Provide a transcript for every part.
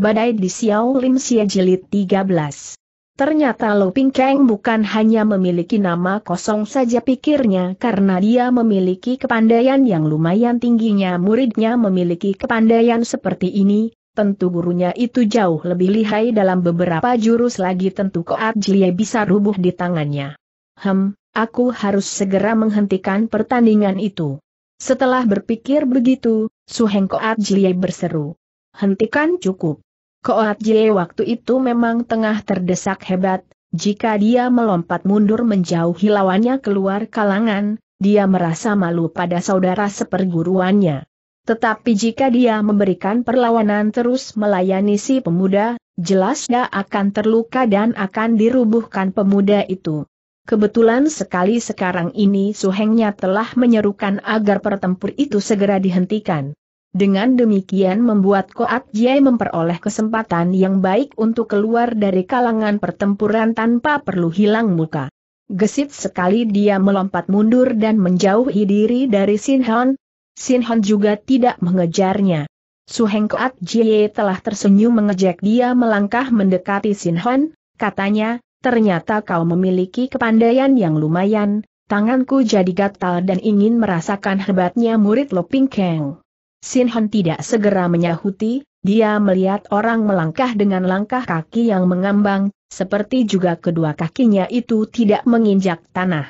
Badai di Xiao Lim Xie Jilid 13. Ternyata Lo Ping Kang bukan hanya memiliki nama kosong saja pikirnya karena dia memiliki kepandaian yang lumayan tingginya muridnya memiliki kepandaian seperti ini, tentu gurunya itu jauh lebih lihai dalam beberapa jurus lagi tentu Koat Jilie bisa rubuh di tangannya. Hem, aku harus segera menghentikan pertandingan itu. Setelah berpikir begitu, Su Suheng Koat Jilie berseru. Hentikan cukup. Koat Jie waktu itu memang tengah terdesak hebat, jika dia melompat mundur menjauhi lawannya keluar kalangan, dia merasa malu pada saudara seperguruannya. Tetapi jika dia memberikan perlawanan terus melayani si pemuda, jelas dia akan terluka dan akan dirubuhkan pemuda itu. Kebetulan sekali sekarang ini suhengnya telah menyerukan agar pertempur itu segera dihentikan. Dengan demikian membuat Koat Jie memperoleh kesempatan yang baik untuk keluar dari kalangan pertempuran tanpa perlu hilang muka. Gesit sekali dia melompat mundur dan menjauhi diri dari Sinhan. Sinhan juga tidak mengejarnya. Suheng Koat Jie telah tersenyum mengejek dia melangkah mendekati Sinhan, katanya, ternyata kau memiliki kepandaian yang lumayan, tanganku jadi gatal dan ingin merasakan hebatnya murid Ping Keng. Sin Hon tidak segera menyahuti, dia melihat orang melangkah dengan langkah kaki yang mengambang, seperti juga kedua kakinya itu tidak menginjak tanah.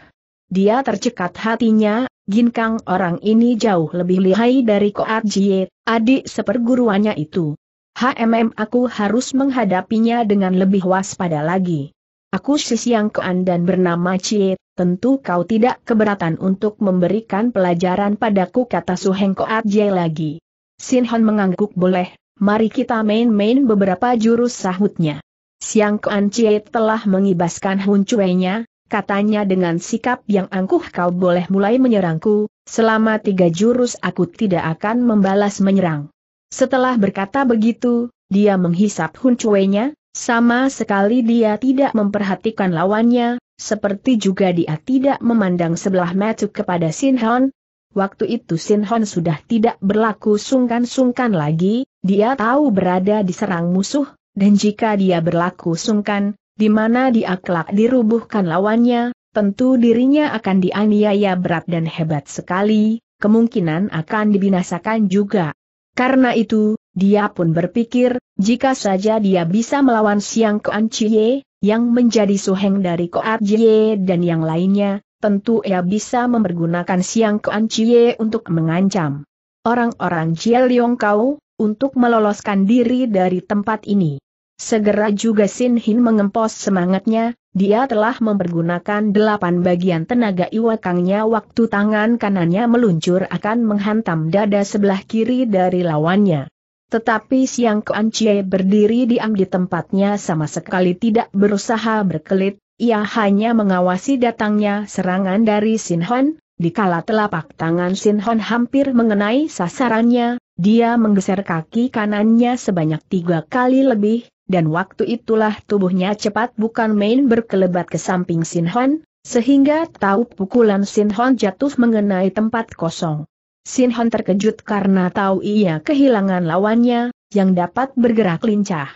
Dia tercekat hatinya, Ginkang orang ini jauh lebih lihai dari Koat Jie, adik seperguruannya itu. HMM aku harus menghadapinya dengan lebih waspada lagi. Aku Sisiang Kean dan bernama Ciet, tentu kau tidak keberatan untuk memberikan pelajaran padaku kata Su Heng Koat lagi. Sin Hon mengangguk boleh, mari kita main-main beberapa jurus sahutnya. Siang Koan Chie telah mengibaskan Hun Cuenya, katanya dengan sikap yang angkuh kau boleh mulai menyerangku, selama tiga jurus aku tidak akan membalas menyerang. Setelah berkata begitu, dia menghisap Hun Cuenya, sama sekali dia tidak memperhatikan lawannya, seperti juga dia tidak memandang sebelah mata kepada Sin Sinhon. Waktu itu Sin Sinhon sudah tidak berlaku sungkan-sungkan lagi, dia tahu berada diserang musuh, dan jika dia berlaku sungkan, di mana dia kelak dirubuhkan lawannya, tentu dirinya akan dianiaya berat dan hebat sekali, kemungkinan akan dibinasakan juga. Karena itu, dia pun berpikir, jika saja dia bisa melawan Siang Kuan Chie, yang menjadi suheng dari Koat Jie dan yang lainnya, tentu ia bisa mempergunakan Siang Koan Jie untuk mengancam orang-orang Jie Liong Kau, untuk meloloskan diri dari tempat ini. Segera juga Sin Hin mengempos semangatnya, dia telah mempergunakan delapan bagian tenaga iwakangnya waktu tangan kanannya meluncur akan menghantam dada sebelah kiri dari lawannya. Tetapi Siang Kuan Chie berdiri diam di tempatnya sama sekali tidak berusaha berkelit, ia hanya mengawasi datangnya serangan dari Sin Hon, dikala telapak tangan Sin Hon hampir mengenai sasarannya, dia menggeser kaki kanannya sebanyak tiga kali lebih, dan waktu itulah tubuhnya cepat bukan main berkelebat ke samping Sin Hon, sehingga tahu pukulan Sin Hon jatuh mengenai tempat kosong. Sin Hon terkejut karena tahu ia kehilangan lawannya, yang dapat bergerak lincah.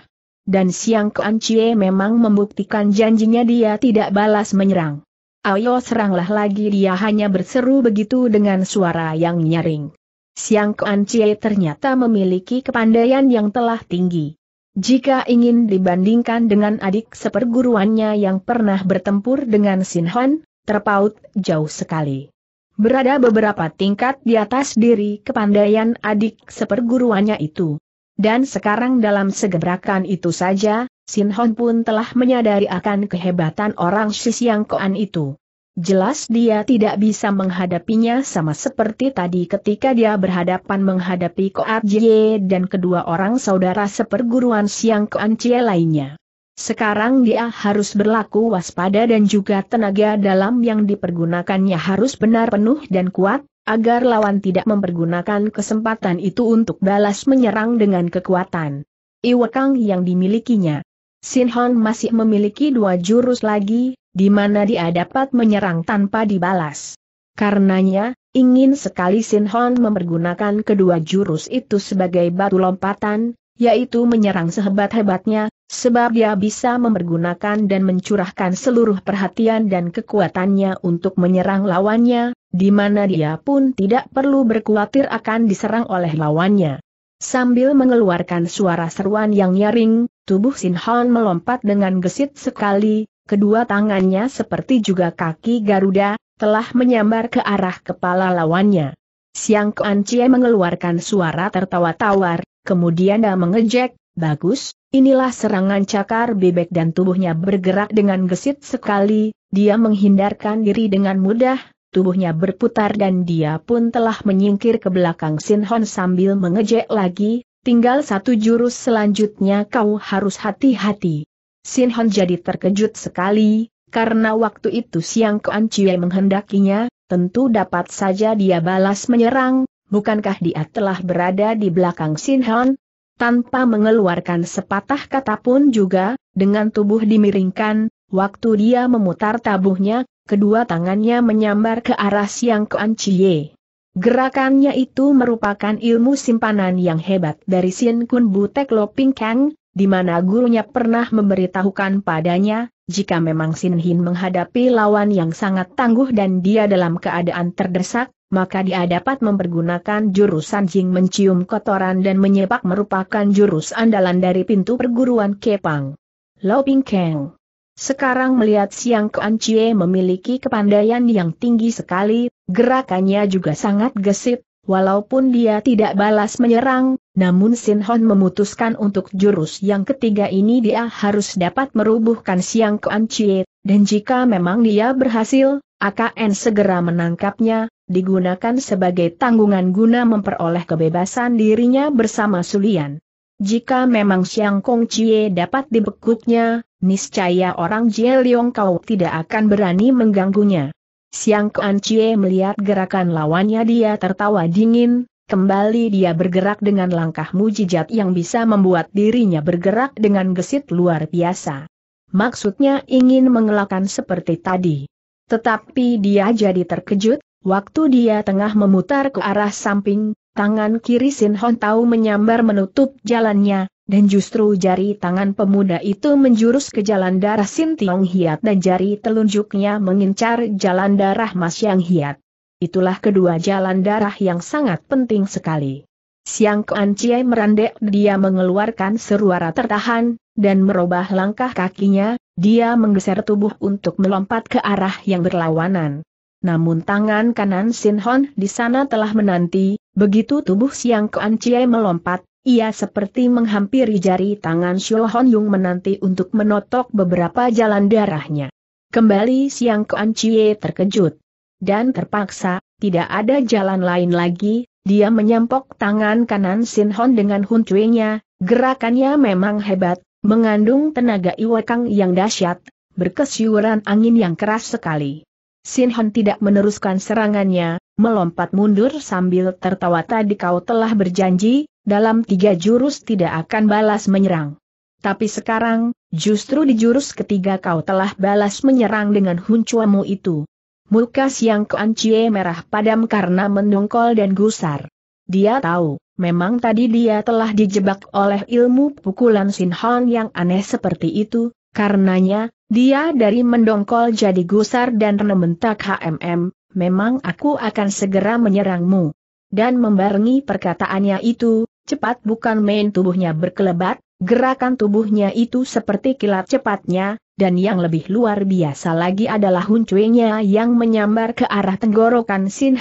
Dan Siang Kuan Chie memang membuktikan janjinya dia tidak balas menyerang. Ayo seranglah lagi dia hanya berseru begitu dengan suara yang nyaring. Siang Kuan Chie ternyata memiliki kepandaian yang telah tinggi. Jika ingin dibandingkan dengan adik seperguruannya yang pernah bertempur dengan Sin Hon, terpaut jauh sekali. Berada beberapa tingkat di atas diri kepandaian adik seperguruannya itu. Dan sekarang dalam segebrakan itu saja, Sin Hon pun telah menyadari akan kehebatan orang Sisiang Koan itu. Jelas dia tidak bisa menghadapinya sama seperti tadi ketika dia berhadapan menghadapi Koat Jie dan kedua orang saudara seperguruan Siang Koan Cie lainnya. Sekarang dia harus berlaku waspada dan juga tenaga dalam yang dipergunakannya harus benar penuh dan kuat, agar lawan tidak mempergunakan kesempatan itu untuk balas menyerang dengan kekuatan. Iwakang yang dimilikinya. Sin Hon masih memiliki dua jurus lagi, di mana dia dapat menyerang tanpa dibalas. Karenanya, ingin sekali Sin Hon mempergunakan kedua jurus itu sebagai batu lompatan, yaitu menyerang sehebat-hebatnya, sebab dia bisa mempergunakan dan mencurahkan seluruh perhatian dan kekuatannya untuk menyerang lawannya, di mana dia pun tidak perlu berkhawatir akan diserang oleh lawannya. Sambil mengeluarkan suara seruan yang nyaring, tubuh Sin Hon melompat dengan gesit sekali, kedua tangannya seperti juga kaki Garuda, telah menyambar ke arah kepala lawannya. Siang Kuan Chie mengeluarkan suara tertawa tawar, kemudian dia mengejek, Bagus, Inilah serangan cakar bebek dan tubuhnya bergerak dengan gesit sekali, dia menghindarkan diri dengan mudah, tubuhnya berputar dan dia pun telah menyingkir ke belakang Sinhon sambil mengejek lagi, tinggal satu jurus selanjutnya kau harus hati-hati. Sinhon jadi terkejut sekali, karena waktu itu Siang Kuan Chie menghendakinya, tentu dapat saja dia balas menyerang, bukankah dia telah berada di belakang Sinhon, tanpa mengeluarkan sepatah kata pun juga, dengan tubuh dimiringkan, waktu dia memutar tabuhnya, kedua tangannya menyambar ke arah Siang ke Chie. Gerakannya itu merupakan ilmu simpanan yang hebat dari Sin Kun Butek Loping Kang, di mana gurunya pernah memberitahukan padanya, jika memang Sin Hin menghadapi lawan yang sangat tangguh dan dia dalam keadaan terdesak, maka dia dapat mempergunakan jurus anjing mencium kotoran dan menyepak merupakan jurus andalan dari pintu perguruan Kepang. Lao Ping Keng. Sekarang melihat Siang Kuan Chie memiliki kepandaian yang tinggi sekali, gerakannya juga sangat gesit, walaupun dia tidak balas menyerang, namun Sin Hon memutuskan untuk jurus yang ketiga ini dia harus dapat merubuhkan Siang Kuan Chie, dan jika memang dia berhasil, AKN segera menangkapnya, digunakan sebagai tanggungan guna memperoleh kebebasan dirinya bersama Sulian. Jika memang Siang Kong Chie dapat dibekuknya, niscaya orang Jie Liong Kau tidak akan berani mengganggunya. Siang Kong Chie melihat gerakan lawannya dia tertawa dingin, kembali dia bergerak dengan langkah mujijat yang bisa membuat dirinya bergerak dengan gesit luar biasa. Maksudnya ingin mengelakkan seperti tadi. Tetapi dia jadi terkejut, Waktu dia tengah memutar ke arah samping, tangan kiri Sin Hon Tau menyambar menutup jalannya, dan justru jari tangan pemuda itu menjurus ke jalan darah Sin Tiong Hiat dan jari telunjuknya mengincar jalan darah Mas Yang Hiat. Itulah kedua jalan darah yang sangat penting sekali. Siang Kuan Chie merandek dia mengeluarkan seruara tertahan, dan merubah langkah kakinya, dia menggeser tubuh untuk melompat ke arah yang berlawanan. Namun tangan kanan Sin Hon di sana telah menanti, begitu tubuh Siang Kuan Chie melompat, ia seperti menghampiri jari tangan Shul Hon Yung menanti untuk menotok beberapa jalan darahnya. Kembali Siang Kuan Chie terkejut. Dan terpaksa, tidak ada jalan lain lagi, dia menyampok tangan kanan Sin Hon dengan huncuinya, gerakannya memang hebat, mengandung tenaga iwakang yang dahsyat, berkesyuran angin yang keras sekali. Sin Sinhan tidak meneruskan serangannya, melompat mundur sambil tertawa tadi kau telah berjanji, dalam tiga jurus tidak akan balas menyerang. Tapi sekarang, justru di jurus ketiga kau telah balas menyerang dengan huncuamu itu. Muka siang keanci merah padam karena mendongkol dan gusar. Dia tahu, memang tadi dia telah dijebak oleh ilmu pukulan Sin Sinhan yang aneh seperti itu, Karenanya, dia dari mendongkol jadi gusar dan rementak HMM, memang aku akan segera menyerangmu. Dan membarengi perkataannya itu, cepat bukan main tubuhnya berkelebat, gerakan tubuhnya itu seperti kilat cepatnya, dan yang lebih luar biasa lagi adalah huncuenya yang menyambar ke arah tenggorokan Sin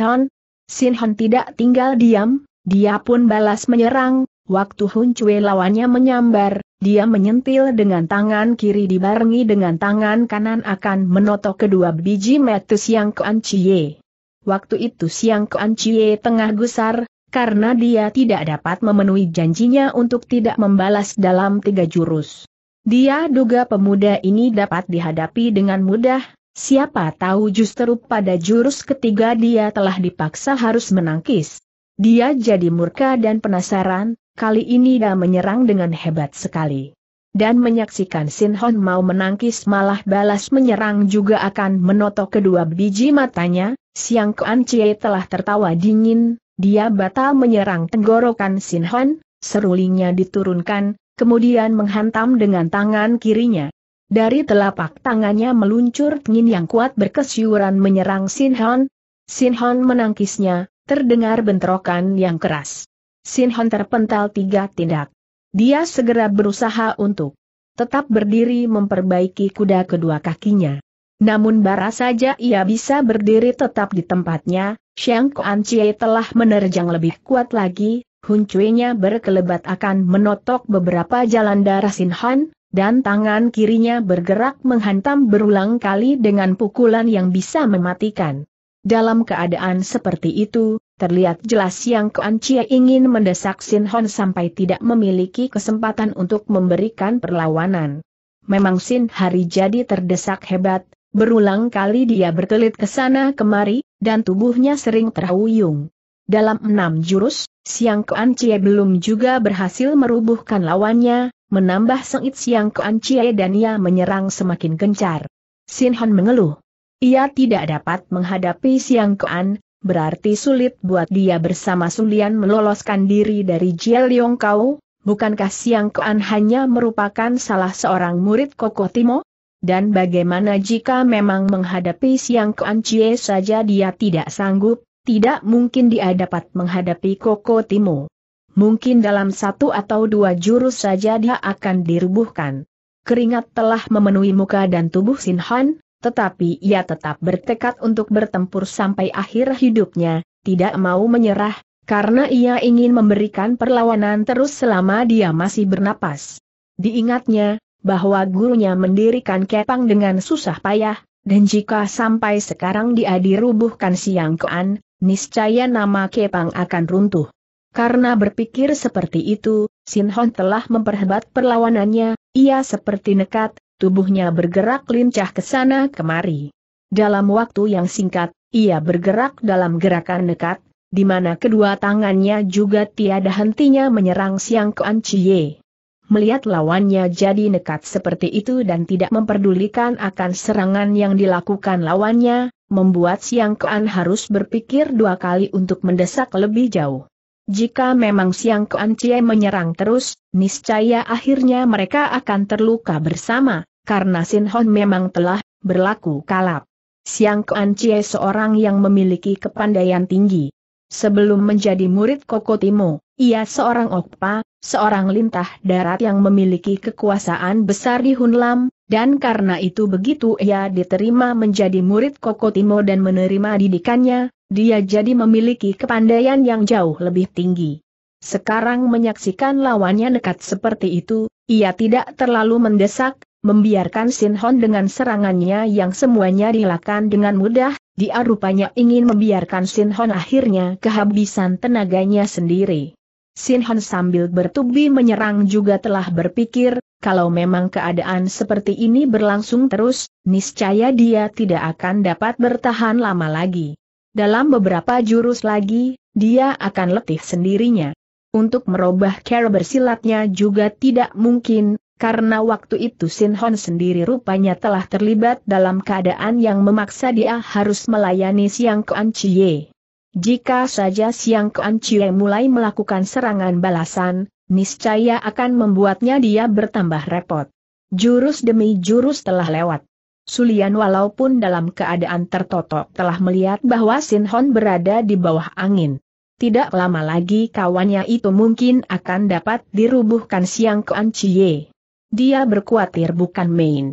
Sinhan tidak tinggal diam, dia pun balas menyerang, waktu huncue lawannya menyambar, dia menyentil dengan tangan kiri dibarengi dengan tangan kanan akan menotok kedua biji metus yang Kuan Chie. Waktu itu Siang Kuan Chie tengah gusar, karena dia tidak dapat memenuhi janjinya untuk tidak membalas dalam tiga jurus. Dia duga pemuda ini dapat dihadapi dengan mudah, siapa tahu justru pada jurus ketiga dia telah dipaksa harus menangkis. Dia jadi murka dan penasaran, Kali ini dia menyerang dengan hebat sekali. Dan menyaksikan Sin Hon mau menangkis malah balas menyerang juga akan menotok kedua biji matanya, Siang Kuan Chie telah tertawa dingin, dia batal menyerang tenggorokan Sin Hon, serulingnya diturunkan, kemudian menghantam dengan tangan kirinya. Dari telapak tangannya meluncur angin yang kuat berkesiuran menyerang Sin Hon. Sin Hon menangkisnya, terdengar bentrokan yang keras. Hon terpental tiga tindak. Dia segera berusaha untuk tetap berdiri memperbaiki kuda kedua kakinya. Namun bara saja ia bisa berdiri tetap di tempatnya, Xiang Kuan Chie telah menerjang lebih kuat lagi, Hun cui berkelebat akan menotok beberapa jalan darah Sinhan, dan tangan kirinya bergerak menghantam berulang kali dengan pukulan yang bisa mematikan. Dalam keadaan seperti itu, Terlihat jelas yang Kuan Chia ingin mendesak Sin Hon sampai tidak memiliki kesempatan untuk memberikan perlawanan. Memang Sin Hari jadi terdesak hebat, berulang kali dia berkelit ke sana kemari, dan tubuhnya sering terhuyung. Dalam enam jurus, Siang Kuan Cie belum juga berhasil merubuhkan lawannya, menambah sengit Siang Kuan Cie dan ia menyerang semakin gencar. Sin Hon mengeluh. Ia tidak dapat menghadapi Siang Kuan, berarti sulit buat dia bersama Sulian meloloskan diri dari Jiel Yong Kau, bukankah Siang Kuan hanya merupakan salah seorang murid Koko Timo? Dan bagaimana jika memang menghadapi Siang Kuan Cie saja dia tidak sanggup, tidak mungkin dia dapat menghadapi Koko Timo. Mungkin dalam satu atau dua jurus saja dia akan dirubuhkan. Keringat telah memenuhi muka dan tubuh Sin Han, tetapi ia tetap bertekad untuk bertempur sampai akhir hidupnya, tidak mau menyerah, karena ia ingin memberikan perlawanan terus selama dia masih bernapas. Diingatnya, bahwa gurunya mendirikan kepang dengan susah payah, dan jika sampai sekarang dia dirubuhkan siang kean, niscaya nama kepang akan runtuh. Karena berpikir seperti itu, Sinhon telah memperhebat perlawanannya, ia seperti nekat, tubuhnya bergerak lincah ke sana kemari. Dalam waktu yang singkat, ia bergerak dalam gerakan nekat, di mana kedua tangannya juga tiada hentinya menyerang Siang Kuan Chie. Melihat lawannya jadi nekat seperti itu dan tidak memperdulikan akan serangan yang dilakukan lawannya, membuat Siang Kuan harus berpikir dua kali untuk mendesak lebih jauh. Jika memang Siang Kuan Cie menyerang terus, niscaya akhirnya mereka akan terluka bersama, karena Sin Hon memang telah berlaku kalap. Siang Kuan Chie seorang yang memiliki kepandaian tinggi. Sebelum menjadi murid Kokotimo, ia seorang okpa, seorang lintah darat yang memiliki kekuasaan besar di Hunlam, dan karena itu begitu ia diterima menjadi murid Kokotimo dan menerima didikannya, dia jadi memiliki kepandaian yang jauh lebih tinggi. Sekarang menyaksikan lawannya dekat seperti itu, ia tidak terlalu mendesak, membiarkan Sin Hon dengan serangannya yang semuanya dilakukan dengan mudah, dia rupanya ingin membiarkan Sin Hon akhirnya kehabisan tenaganya sendiri. Sin Hon sambil bertubi menyerang juga telah berpikir, kalau memang keadaan seperti ini berlangsung terus, niscaya dia tidak akan dapat bertahan lama lagi. Dalam beberapa jurus lagi, dia akan letih sendirinya. Untuk merubah cara bersilatnya juga tidak mungkin, karena waktu itu Sin Hon sendiri rupanya telah terlibat dalam keadaan yang memaksa dia harus melayani Siang Kuan Chie. Jika saja Siang Kuan Chie mulai melakukan serangan balasan, niscaya akan membuatnya dia bertambah repot. Jurus demi jurus telah lewat. Sulian walaupun dalam keadaan tertotok telah melihat bahwa Sin Hon berada di bawah angin. Tidak lama lagi kawannya itu mungkin akan dapat dirubuhkan Siang ke Anciye. Dia berkuatir bukan main.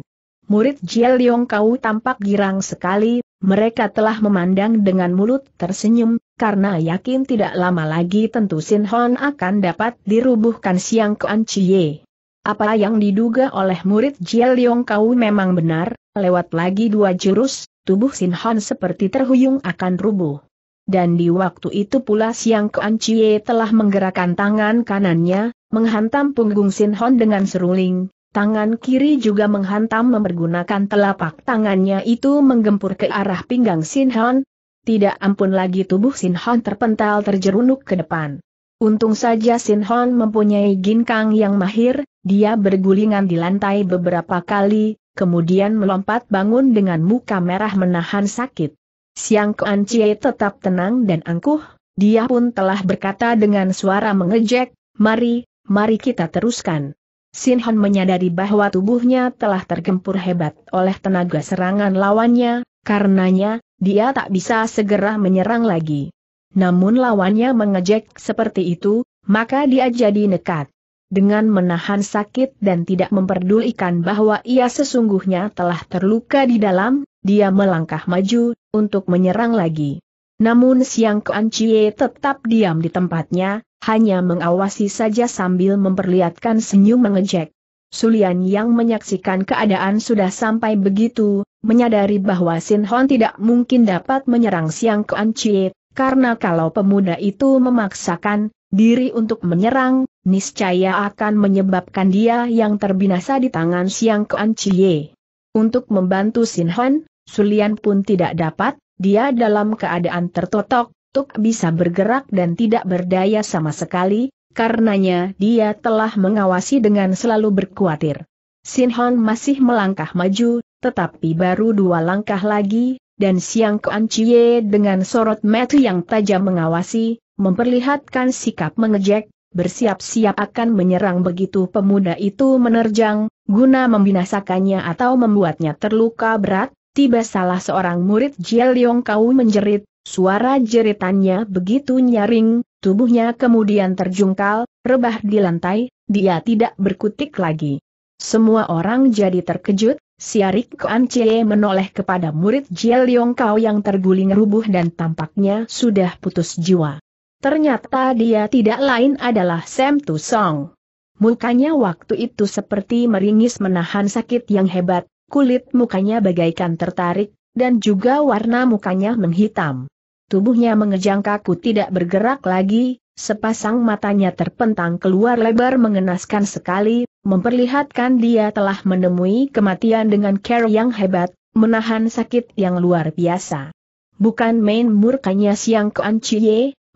Murid Jiel Yong Kau tampak girang sekali, mereka telah memandang dengan mulut tersenyum, karena yakin tidak lama lagi tentu Sin Hon akan dapat dirubuhkan Siang An Chie. Apa yang diduga oleh murid Jiel Yong Kau memang benar, lewat lagi dua jurus, tubuh Sin Hon seperti terhuyung akan rubuh. Dan di waktu itu pula Siang Kuan Chie telah menggerakkan tangan kanannya, menghantam punggung Sinhon dengan seruling, tangan kiri juga menghantam mempergunakan telapak tangannya itu menggempur ke arah pinggang Sinhon. Tidak ampun lagi tubuh Sinhon terpental terjerunuk ke depan. Untung saja Sinhon mempunyai ginkang yang mahir, dia bergulingan di lantai beberapa kali, kemudian melompat bangun dengan muka merah menahan sakit. Siang Kuan Chie tetap tenang dan angkuh, dia pun telah berkata dengan suara mengejek, Mari, mari kita teruskan. Sinhan menyadari bahwa tubuhnya telah tergempur hebat oleh tenaga serangan lawannya, karenanya, dia tak bisa segera menyerang lagi. Namun lawannya mengejek seperti itu, maka dia jadi nekat. Dengan menahan sakit dan tidak memperdulikan bahwa ia sesungguhnya telah terluka di dalam, dia melangkah maju, untuk menyerang lagi. Namun Siang Kuan Chie tetap diam di tempatnya, hanya mengawasi saja sambil memperlihatkan senyum mengejek. Sulian yang menyaksikan keadaan sudah sampai begitu, menyadari bahwa Sin Hon tidak mungkin dapat menyerang Siang Kuan Chie, karena kalau pemuda itu memaksakan diri untuk menyerang, niscaya akan menyebabkan dia yang terbinasa di tangan Siang Kuan Chie. Untuk membantu Sin Hon, Sulian pun tidak dapat, dia dalam keadaan tertotok, tuk bisa bergerak dan tidak berdaya sama sekali, karenanya dia telah mengawasi dengan selalu berkuatir. Sinhon masih melangkah maju, tetapi baru dua langkah lagi, dan Siang Kuan Chie dengan sorot mata yang tajam mengawasi, memperlihatkan sikap mengejek, bersiap-siap akan menyerang begitu pemuda itu menerjang, guna membinasakannya atau membuatnya terluka berat, Tiba salah seorang murid Jiel Yong Kau menjerit, suara jeritannya begitu nyaring, tubuhnya kemudian terjungkal, rebah di lantai, dia tidak berkutik lagi. Semua orang jadi terkejut, Siarik Kuan Chie menoleh kepada murid Jiel Yong Kau yang terguling rubuh dan tampaknya sudah putus jiwa. Ternyata dia tidak lain adalah Sam Tu Song. Mukanya waktu itu seperti meringis menahan sakit yang hebat, kulit mukanya bagaikan tertarik, dan juga warna mukanya menghitam. Tubuhnya mengejang kaku tidak bergerak lagi, sepasang matanya terpentang keluar lebar mengenaskan sekali, memperlihatkan dia telah menemui kematian dengan care yang hebat, menahan sakit yang luar biasa. Bukan main murkanya siang Kuan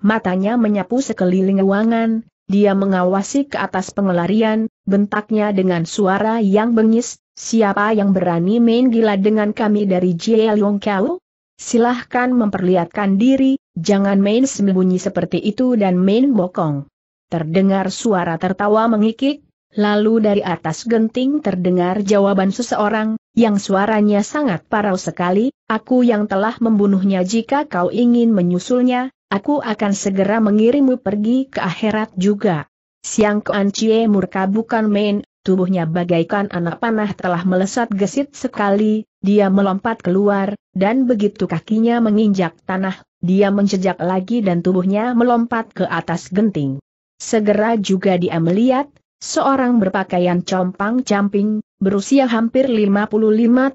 matanya menyapu sekeliling ruangan, dia mengawasi ke atas pengelarian, bentaknya dengan suara yang bengis, Siapa yang berani main gila dengan kami dari Jie Long Kau? Silahkan memperlihatkan diri, jangan main sembunyi seperti itu dan main bokong. Terdengar suara tertawa mengikik, lalu dari atas genting terdengar jawaban seseorang, yang suaranya sangat parau sekali, aku yang telah membunuhnya jika kau ingin menyusulnya, aku akan segera mengirimmu pergi ke akhirat juga. Siang Kuan Cie murka bukan main, tubuhnya bagaikan anak panah telah melesat gesit sekali, dia melompat keluar, dan begitu kakinya menginjak tanah, dia menjejak lagi dan tubuhnya melompat ke atas genting. Segera juga dia melihat, seorang berpakaian compang-camping, berusia hampir 55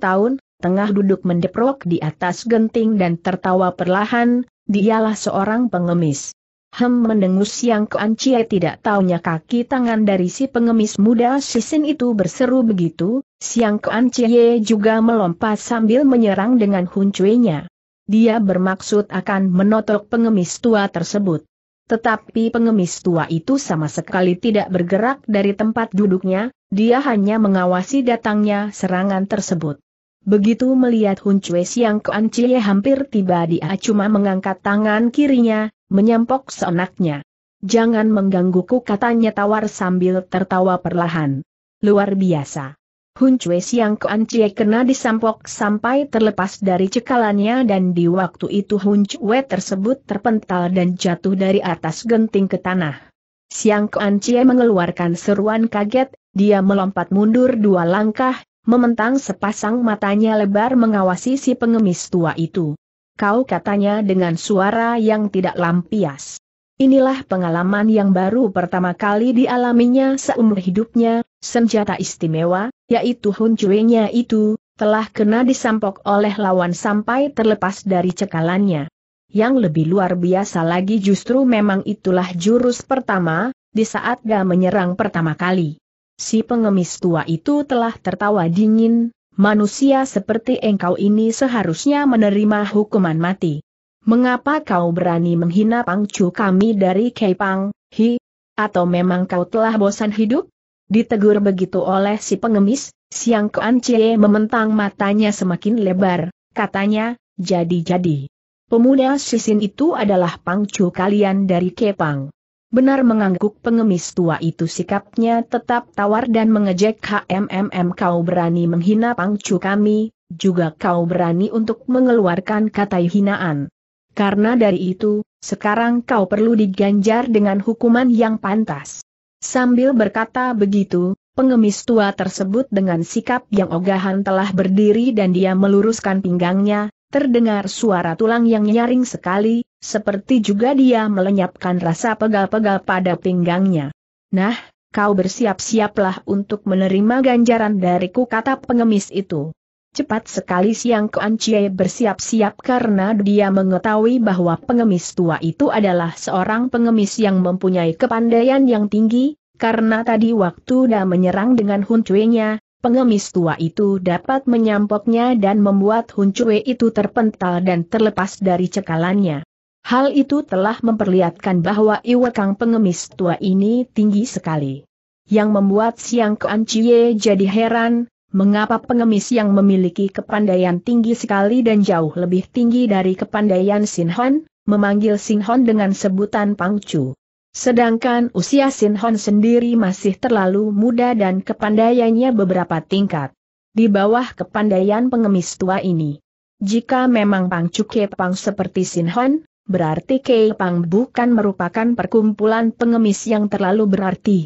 tahun, tengah duduk mendeprok di atas genting dan tertawa perlahan, dialah seorang pengemis. Hem mendengus yang keancie tidak taunya kaki tangan dari si pengemis muda sisin itu berseru begitu, siang keancie juga melompat sambil menyerang dengan huncuenya. Dia bermaksud akan menotok pengemis tua tersebut. Tetapi pengemis tua itu sama sekali tidak bergerak dari tempat duduknya, dia hanya mengawasi datangnya serangan tersebut. Begitu melihat Hun Siang Kuan Cie hampir tiba dia cuma mengangkat tangan kirinya, menyampok seenaknya. Jangan menggangguku katanya tawar sambil tertawa perlahan. Luar biasa. Hun Cue Siang Kuan Cie kena disampok sampai terlepas dari cekalannya dan di waktu itu Hun Cue tersebut terpental dan jatuh dari atas genting ke tanah. Siang Kuan Cie mengeluarkan seruan kaget, dia melompat mundur dua langkah, mementang sepasang matanya lebar mengawasi si pengemis tua itu kau katanya dengan suara yang tidak lampias. Inilah pengalaman yang baru pertama kali dialaminya seumur hidupnya, senjata istimewa, yaitu huncuenya itu, telah kena disampok oleh lawan sampai terlepas dari cekalannya. Yang lebih luar biasa lagi justru memang itulah jurus pertama, di saat dia menyerang pertama kali. Si pengemis tua itu telah tertawa dingin, manusia seperti engkau ini seharusnya menerima hukuman mati. Mengapa kau berani menghina pangcu kami dari Kepang, Hi? Atau memang kau telah bosan hidup? Ditegur begitu oleh si pengemis, Siang Kuan mementang matanya semakin lebar, katanya, jadi-jadi. Pemuda sisin itu adalah pangcu kalian dari Kepang. Benar mengangguk pengemis tua itu sikapnya tetap tawar dan mengejek HMMM kau berani menghina pangcu kami, juga kau berani untuk mengeluarkan kata hinaan. Karena dari itu, sekarang kau perlu diganjar dengan hukuman yang pantas. Sambil berkata begitu, pengemis tua tersebut dengan sikap yang ogahan telah berdiri dan dia meluruskan pinggangnya, terdengar suara tulang yang nyaring sekali, seperti juga dia melenyapkan rasa pegal-pegal pada pinggangnya. Nah, kau bersiap-siaplah untuk menerima ganjaran dariku kata pengemis itu. Cepat sekali Siang Kuan Chie bersiap-siap karena dia mengetahui bahwa pengemis tua itu adalah seorang pengemis yang mempunyai kepandaian yang tinggi, karena tadi waktu dia menyerang dengan huncuenya, pengemis tua itu dapat menyampoknya dan membuat huncue itu terpental dan terlepas dari cekalannya. Hal itu telah memperlihatkan bahwa Iwakang pengemis tua ini tinggi sekali. Yang membuat Siang Kuan Cie jadi heran, mengapa pengemis yang memiliki kepandaian tinggi sekali dan jauh lebih tinggi dari kepandaian Sinhon, memanggil Sinhon dengan sebutan Pangcu. Sedangkan usia Sinhon sendiri masih terlalu muda dan kepandaiannya beberapa tingkat di bawah kepandaian pengemis tua ini. Jika memang Pang kepang seperti Sinhon, berarti Kepang bukan merupakan perkumpulan pengemis yang terlalu berarti.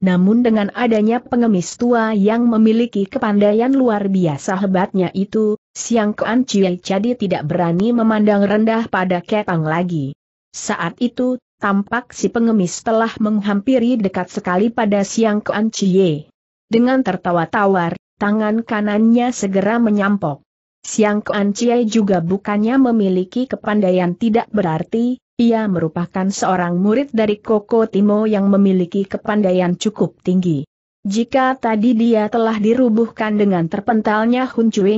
Namun dengan adanya pengemis tua yang memiliki kepandaian luar biasa hebatnya itu, Siang Kuan Cie jadi tidak berani memandang rendah pada Kepang lagi. Saat itu, tampak si pengemis telah menghampiri dekat sekali pada Siang Kuan Cie. Dengan tertawa tawar, tangan kanannya segera menyampok. Siang Kuan Chie juga bukannya memiliki kepandaian tidak berarti, ia merupakan seorang murid dari Koko Timo yang memiliki kepandaian cukup tinggi. Jika tadi dia telah dirubuhkan dengan terpentalnya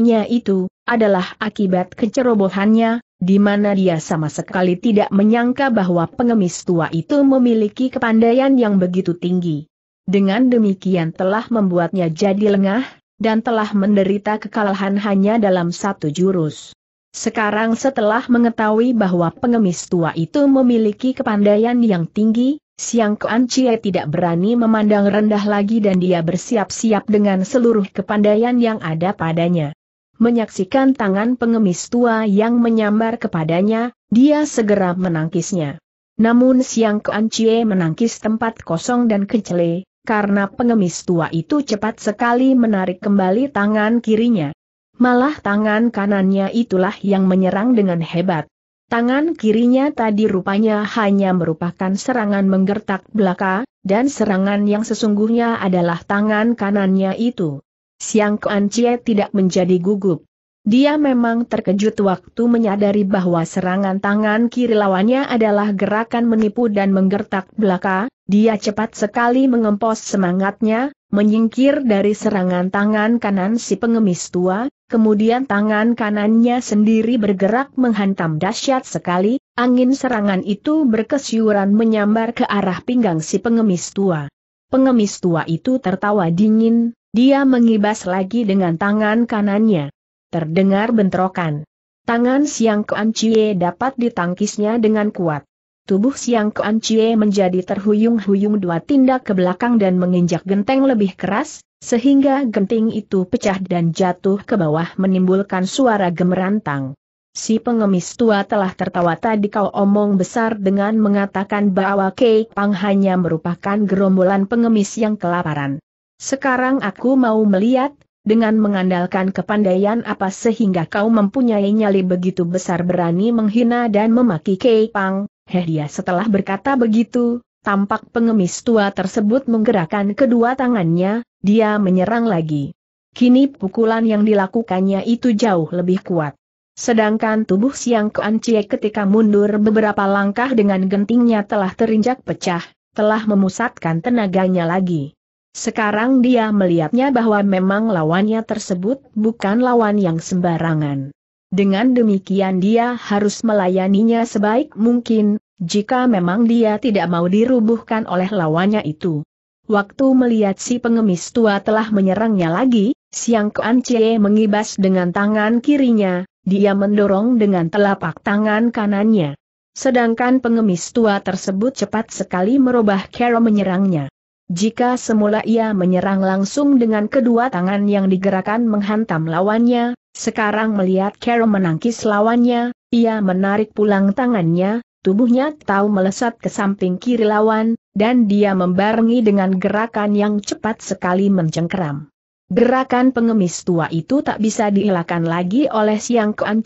nya itu, adalah akibat kecerobohannya, di mana dia sama sekali tidak menyangka bahwa pengemis tua itu memiliki kepandaian yang begitu tinggi. Dengan demikian telah membuatnya jadi lengah, dan telah menderita kekalahan hanya dalam satu jurus. Sekarang setelah mengetahui bahwa pengemis tua itu memiliki kepandaian yang tinggi, Siang Kuan Chie tidak berani memandang rendah lagi dan dia bersiap-siap dengan seluruh kepandaian yang ada padanya. Menyaksikan tangan pengemis tua yang menyambar kepadanya, dia segera menangkisnya. Namun Siang Kuan Chie menangkis tempat kosong dan kecele, karena pengemis tua itu cepat sekali menarik kembali tangan kirinya. Malah tangan kanannya itulah yang menyerang dengan hebat. Tangan kirinya tadi rupanya hanya merupakan serangan menggertak belaka, dan serangan yang sesungguhnya adalah tangan kanannya itu. Siang Kuan Chie tidak menjadi gugup. Dia memang terkejut waktu menyadari bahwa serangan tangan kiri lawannya adalah gerakan menipu dan menggertak belaka, dia cepat sekali mengempos semangatnya, menyingkir dari serangan tangan kanan si pengemis tua, kemudian tangan kanannya sendiri bergerak menghantam dahsyat sekali, angin serangan itu berkesiuran menyambar ke arah pinggang si pengemis tua. Pengemis tua itu tertawa dingin, dia mengibas lagi dengan tangan kanannya. Terdengar bentrokan. Tangan Siang Kuan Cie dapat ditangkisnya dengan kuat. Tubuh Siang Kuan Cie menjadi terhuyung-huyung dua tindak ke belakang dan menginjak genteng lebih keras, sehingga genting itu pecah dan jatuh ke bawah menimbulkan suara gemerantang. Si pengemis tua telah tertawa tadi kau omong besar dengan mengatakan bahwa Kek Pang hanya merupakan gerombolan pengemis yang kelaparan. Sekarang aku mau melihat, dengan mengandalkan kepandaian apa sehingga kau mempunyai nyali begitu besar berani menghina dan memaki Kei Pang, heh dia setelah berkata begitu, tampak pengemis tua tersebut menggerakkan kedua tangannya, dia menyerang lagi. Kini pukulan yang dilakukannya itu jauh lebih kuat. Sedangkan tubuh Siang Kuan Cie ketika mundur beberapa langkah dengan gentingnya telah terinjak pecah, telah memusatkan tenaganya lagi. Sekarang dia melihatnya bahwa memang lawannya tersebut bukan lawan yang sembarangan. Dengan demikian dia harus melayaninya sebaik mungkin, jika memang dia tidak mau dirubuhkan oleh lawannya itu. Waktu melihat si pengemis tua telah menyerangnya lagi, Siang Kuan mengibas dengan tangan kirinya, dia mendorong dengan telapak tangan kanannya. Sedangkan pengemis tua tersebut cepat sekali merubah cara menyerangnya. Jika semula ia menyerang langsung dengan kedua tangan yang digerakkan menghantam lawannya, sekarang melihat Carol menangkis lawannya, ia menarik pulang tangannya, tubuhnya tahu melesat ke samping kiri lawan, dan dia membarengi dengan gerakan yang cepat sekali mencengkeram. Gerakan pengemis tua itu tak bisa dielakkan lagi oleh Siang Kuan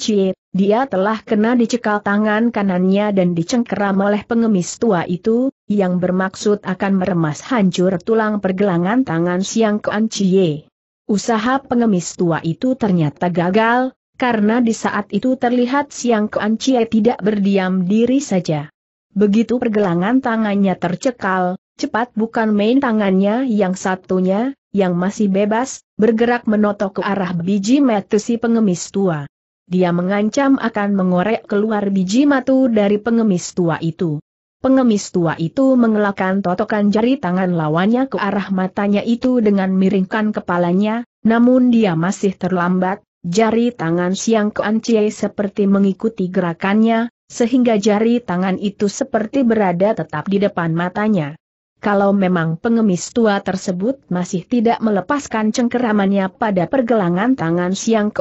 dia telah kena dicekal tangan kanannya dan dicengkeram oleh pengemis tua itu, yang bermaksud akan meremas hancur tulang pergelangan tangan Siang Kuan Chie. Usaha pengemis tua itu ternyata gagal, karena di saat itu terlihat Siang Kuan Chie tidak berdiam diri saja. Begitu pergelangan tangannya tercekal, cepat bukan main tangannya yang satunya, yang masih bebas, bergerak menotok ke arah biji metu si pengemis tua. Dia mengancam akan mengorek keluar biji matu dari pengemis tua itu. Pengemis tua itu mengelakkan totokan jari tangan lawannya ke arah matanya itu dengan miringkan kepalanya, namun dia masih terlambat, jari tangan Siang ke seperti mengikuti gerakannya, sehingga jari tangan itu seperti berada tetap di depan matanya. Kalau memang pengemis tua tersebut masih tidak melepaskan cengkeramannya pada pergelangan tangan Siang ke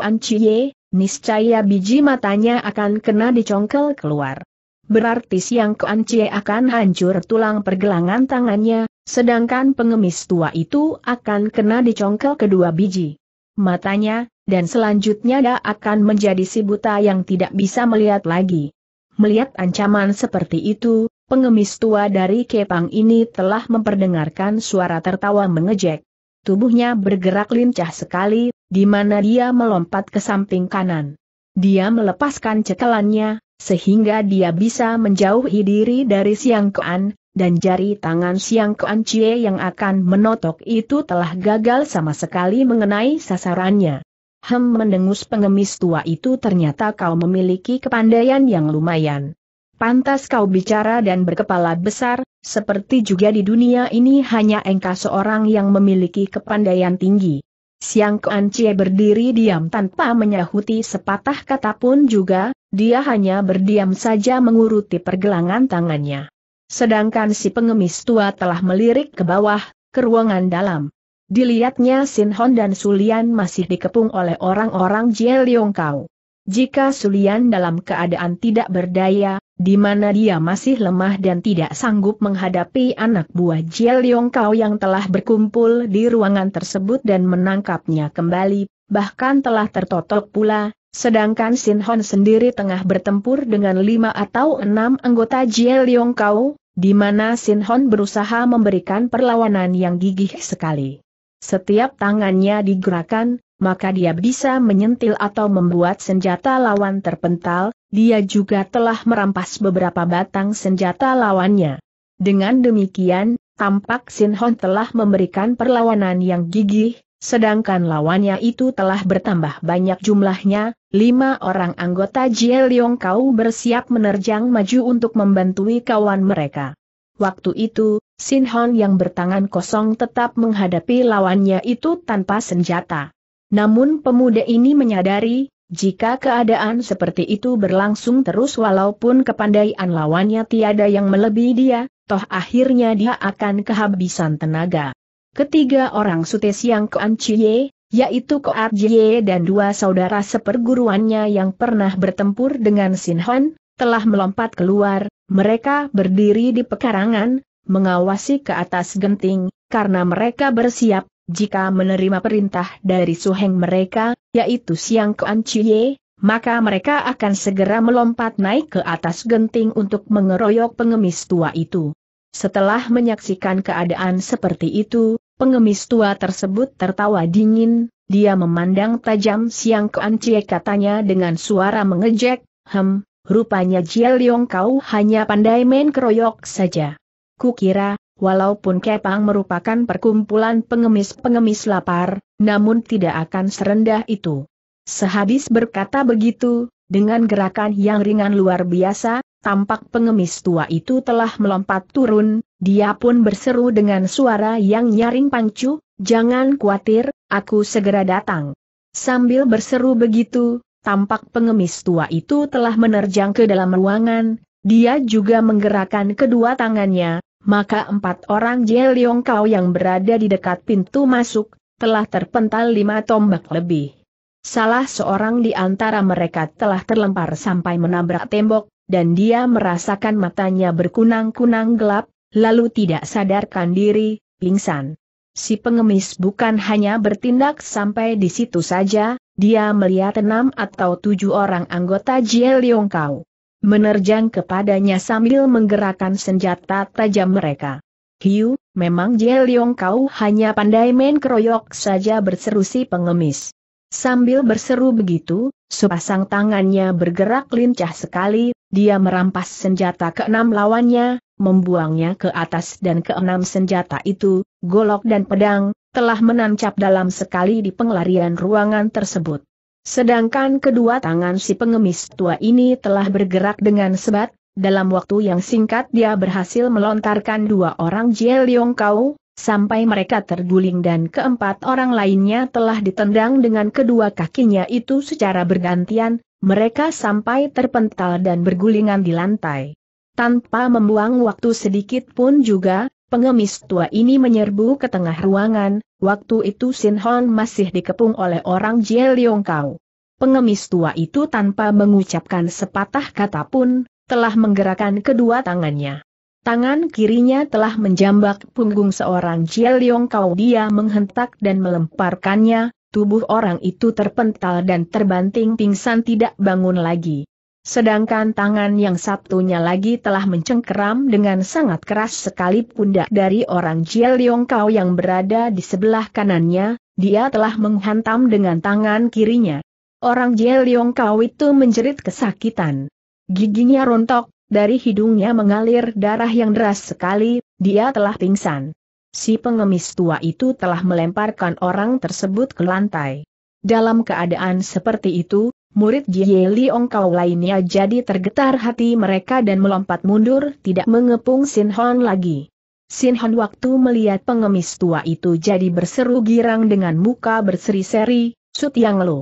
niscaya biji matanya akan kena dicongkel keluar. Berarti Siang keanci akan hancur tulang pergelangan tangannya, sedangkan pengemis tua itu akan kena dicongkel kedua biji matanya, dan selanjutnya dia akan menjadi si buta yang tidak bisa melihat lagi. Melihat ancaman seperti itu, pengemis tua dari Kepang ini telah memperdengarkan suara tertawa mengejek. Tubuhnya bergerak lincah sekali, di mana dia melompat ke samping kanan. Dia melepaskan cekelannya, sehingga dia bisa menjauhi diri dari Siang Kuan, dan jari tangan Siang Kuan Cie yang akan menotok itu telah gagal sama sekali mengenai sasarannya. Hem mendengus pengemis tua itu ternyata kau memiliki kepandaian yang lumayan. Pantas kau bicara dan berkepala besar, seperti juga di dunia ini hanya engkau seorang yang memiliki kepandaian tinggi. Siang Kuancie berdiri diam tanpa menyahuti sepatah kata pun juga, dia hanya berdiam saja menguruti pergelangan tangannya. Sedangkan si pengemis tua telah melirik ke bawah, ke ruangan dalam. Dilihatnya Sinhon dan Sulian masih dikepung oleh orang-orang Jie Liong Kau. Jika Sulian dalam keadaan tidak berdaya, di mana dia masih lemah dan tidak sanggup menghadapi anak buah Jiel Yong Kau yang telah berkumpul di ruangan tersebut dan menangkapnya kembali, bahkan telah tertotok pula, sedangkan Sin Hon sendiri tengah bertempur dengan lima atau enam anggota Jiel Yong Kau, di mana Sin Hon berusaha memberikan perlawanan yang gigih sekali. Setiap tangannya digerakkan, maka dia bisa menyentil atau membuat senjata lawan terpental, dia juga telah merampas beberapa batang senjata lawannya. Dengan demikian, tampak Sin Hon telah memberikan perlawanan yang gigih, sedangkan lawannya itu telah bertambah banyak jumlahnya, lima orang anggota Jie Leong Kau bersiap menerjang maju untuk membantui kawan mereka. Waktu itu, Sin Hon yang bertangan kosong tetap menghadapi lawannya itu tanpa senjata. Namun pemuda ini menyadari, jika keadaan seperti itu berlangsung terus walaupun kepandaian lawannya tiada yang melebihi dia, toh akhirnya dia akan kehabisan tenaga. Ketiga orang sutes yang Koan Chie, yaitu Koan Jie dan dua saudara seperguruannya yang pernah bertempur dengan Sin Hon, telah melompat keluar, mereka berdiri di pekarangan, mengawasi ke atas genting, karena mereka bersiap jika menerima perintah dari suheng mereka, yaitu Siang Kuan Chie, maka mereka akan segera melompat naik ke atas genting untuk mengeroyok pengemis tua itu. Setelah menyaksikan keadaan seperti itu, pengemis tua tersebut tertawa dingin, dia memandang tajam Siang Kuan Chie katanya dengan suara mengejek, Hem, rupanya Jia Liong kau hanya pandai main keroyok saja. Kukira, Walaupun Kepang merupakan perkumpulan pengemis-pengemis lapar, namun tidak akan serendah itu. Sehabis berkata begitu, dengan gerakan yang ringan luar biasa, tampak pengemis tua itu telah melompat turun, dia pun berseru dengan suara yang nyaring pancu, jangan khawatir, aku segera datang. Sambil berseru begitu, tampak pengemis tua itu telah menerjang ke dalam ruangan, dia juga menggerakkan kedua tangannya, maka empat orang Jeliong Kau yang berada di dekat pintu masuk, telah terpental lima tombak lebih. Salah seorang di antara mereka telah terlempar sampai menabrak tembok, dan dia merasakan matanya berkunang-kunang gelap, lalu tidak sadarkan diri, pingsan. Si pengemis bukan hanya bertindak sampai di situ saja, dia melihat enam atau tujuh orang anggota Jeliong Kau menerjang kepadanya sambil menggerakkan senjata tajam mereka. Hiu, memang Jeliong kau hanya pandai main keroyok saja berseru si pengemis. Sambil berseru begitu, sepasang tangannya bergerak lincah sekali, dia merampas senjata keenam lawannya, membuangnya ke atas dan keenam senjata itu, golok dan pedang, telah menancap dalam sekali di penglarian ruangan tersebut. Sedangkan kedua tangan si pengemis tua ini telah bergerak dengan sebat, dalam waktu yang singkat dia berhasil melontarkan dua orang Jeliong Kau, sampai mereka terguling dan keempat orang lainnya telah ditendang dengan kedua kakinya itu secara bergantian, mereka sampai terpental dan bergulingan di lantai. Tanpa membuang waktu sedikit pun juga, Pengemis tua ini menyerbu ke tengah ruangan, waktu itu Sin Hon masih dikepung oleh orang Jie Leong Kau. Pengemis tua itu tanpa mengucapkan sepatah kata pun, telah menggerakkan kedua tangannya. Tangan kirinya telah menjambak punggung seorang Jie Leong Kau dia menghentak dan melemparkannya, tubuh orang itu terpental dan terbanting pingsan tidak bangun lagi. Sedangkan tangan yang satunya lagi telah mencengkeram dengan sangat keras sekali pundak dari orang Jia Kau yang berada di sebelah kanannya, dia telah menghantam dengan tangan kirinya. Orang Jia Kau itu menjerit kesakitan. Giginya rontok, dari hidungnya mengalir darah yang deras sekali, dia telah pingsan. Si pengemis tua itu telah melemparkan orang tersebut ke lantai. Dalam keadaan seperti itu, murid Jie Liong Kau lainnya jadi tergetar hati mereka dan melompat mundur tidak mengepung Sin Hon lagi. Sin Hon waktu melihat pengemis tua itu jadi berseru girang dengan muka berseri-seri, Sut Yang Lo.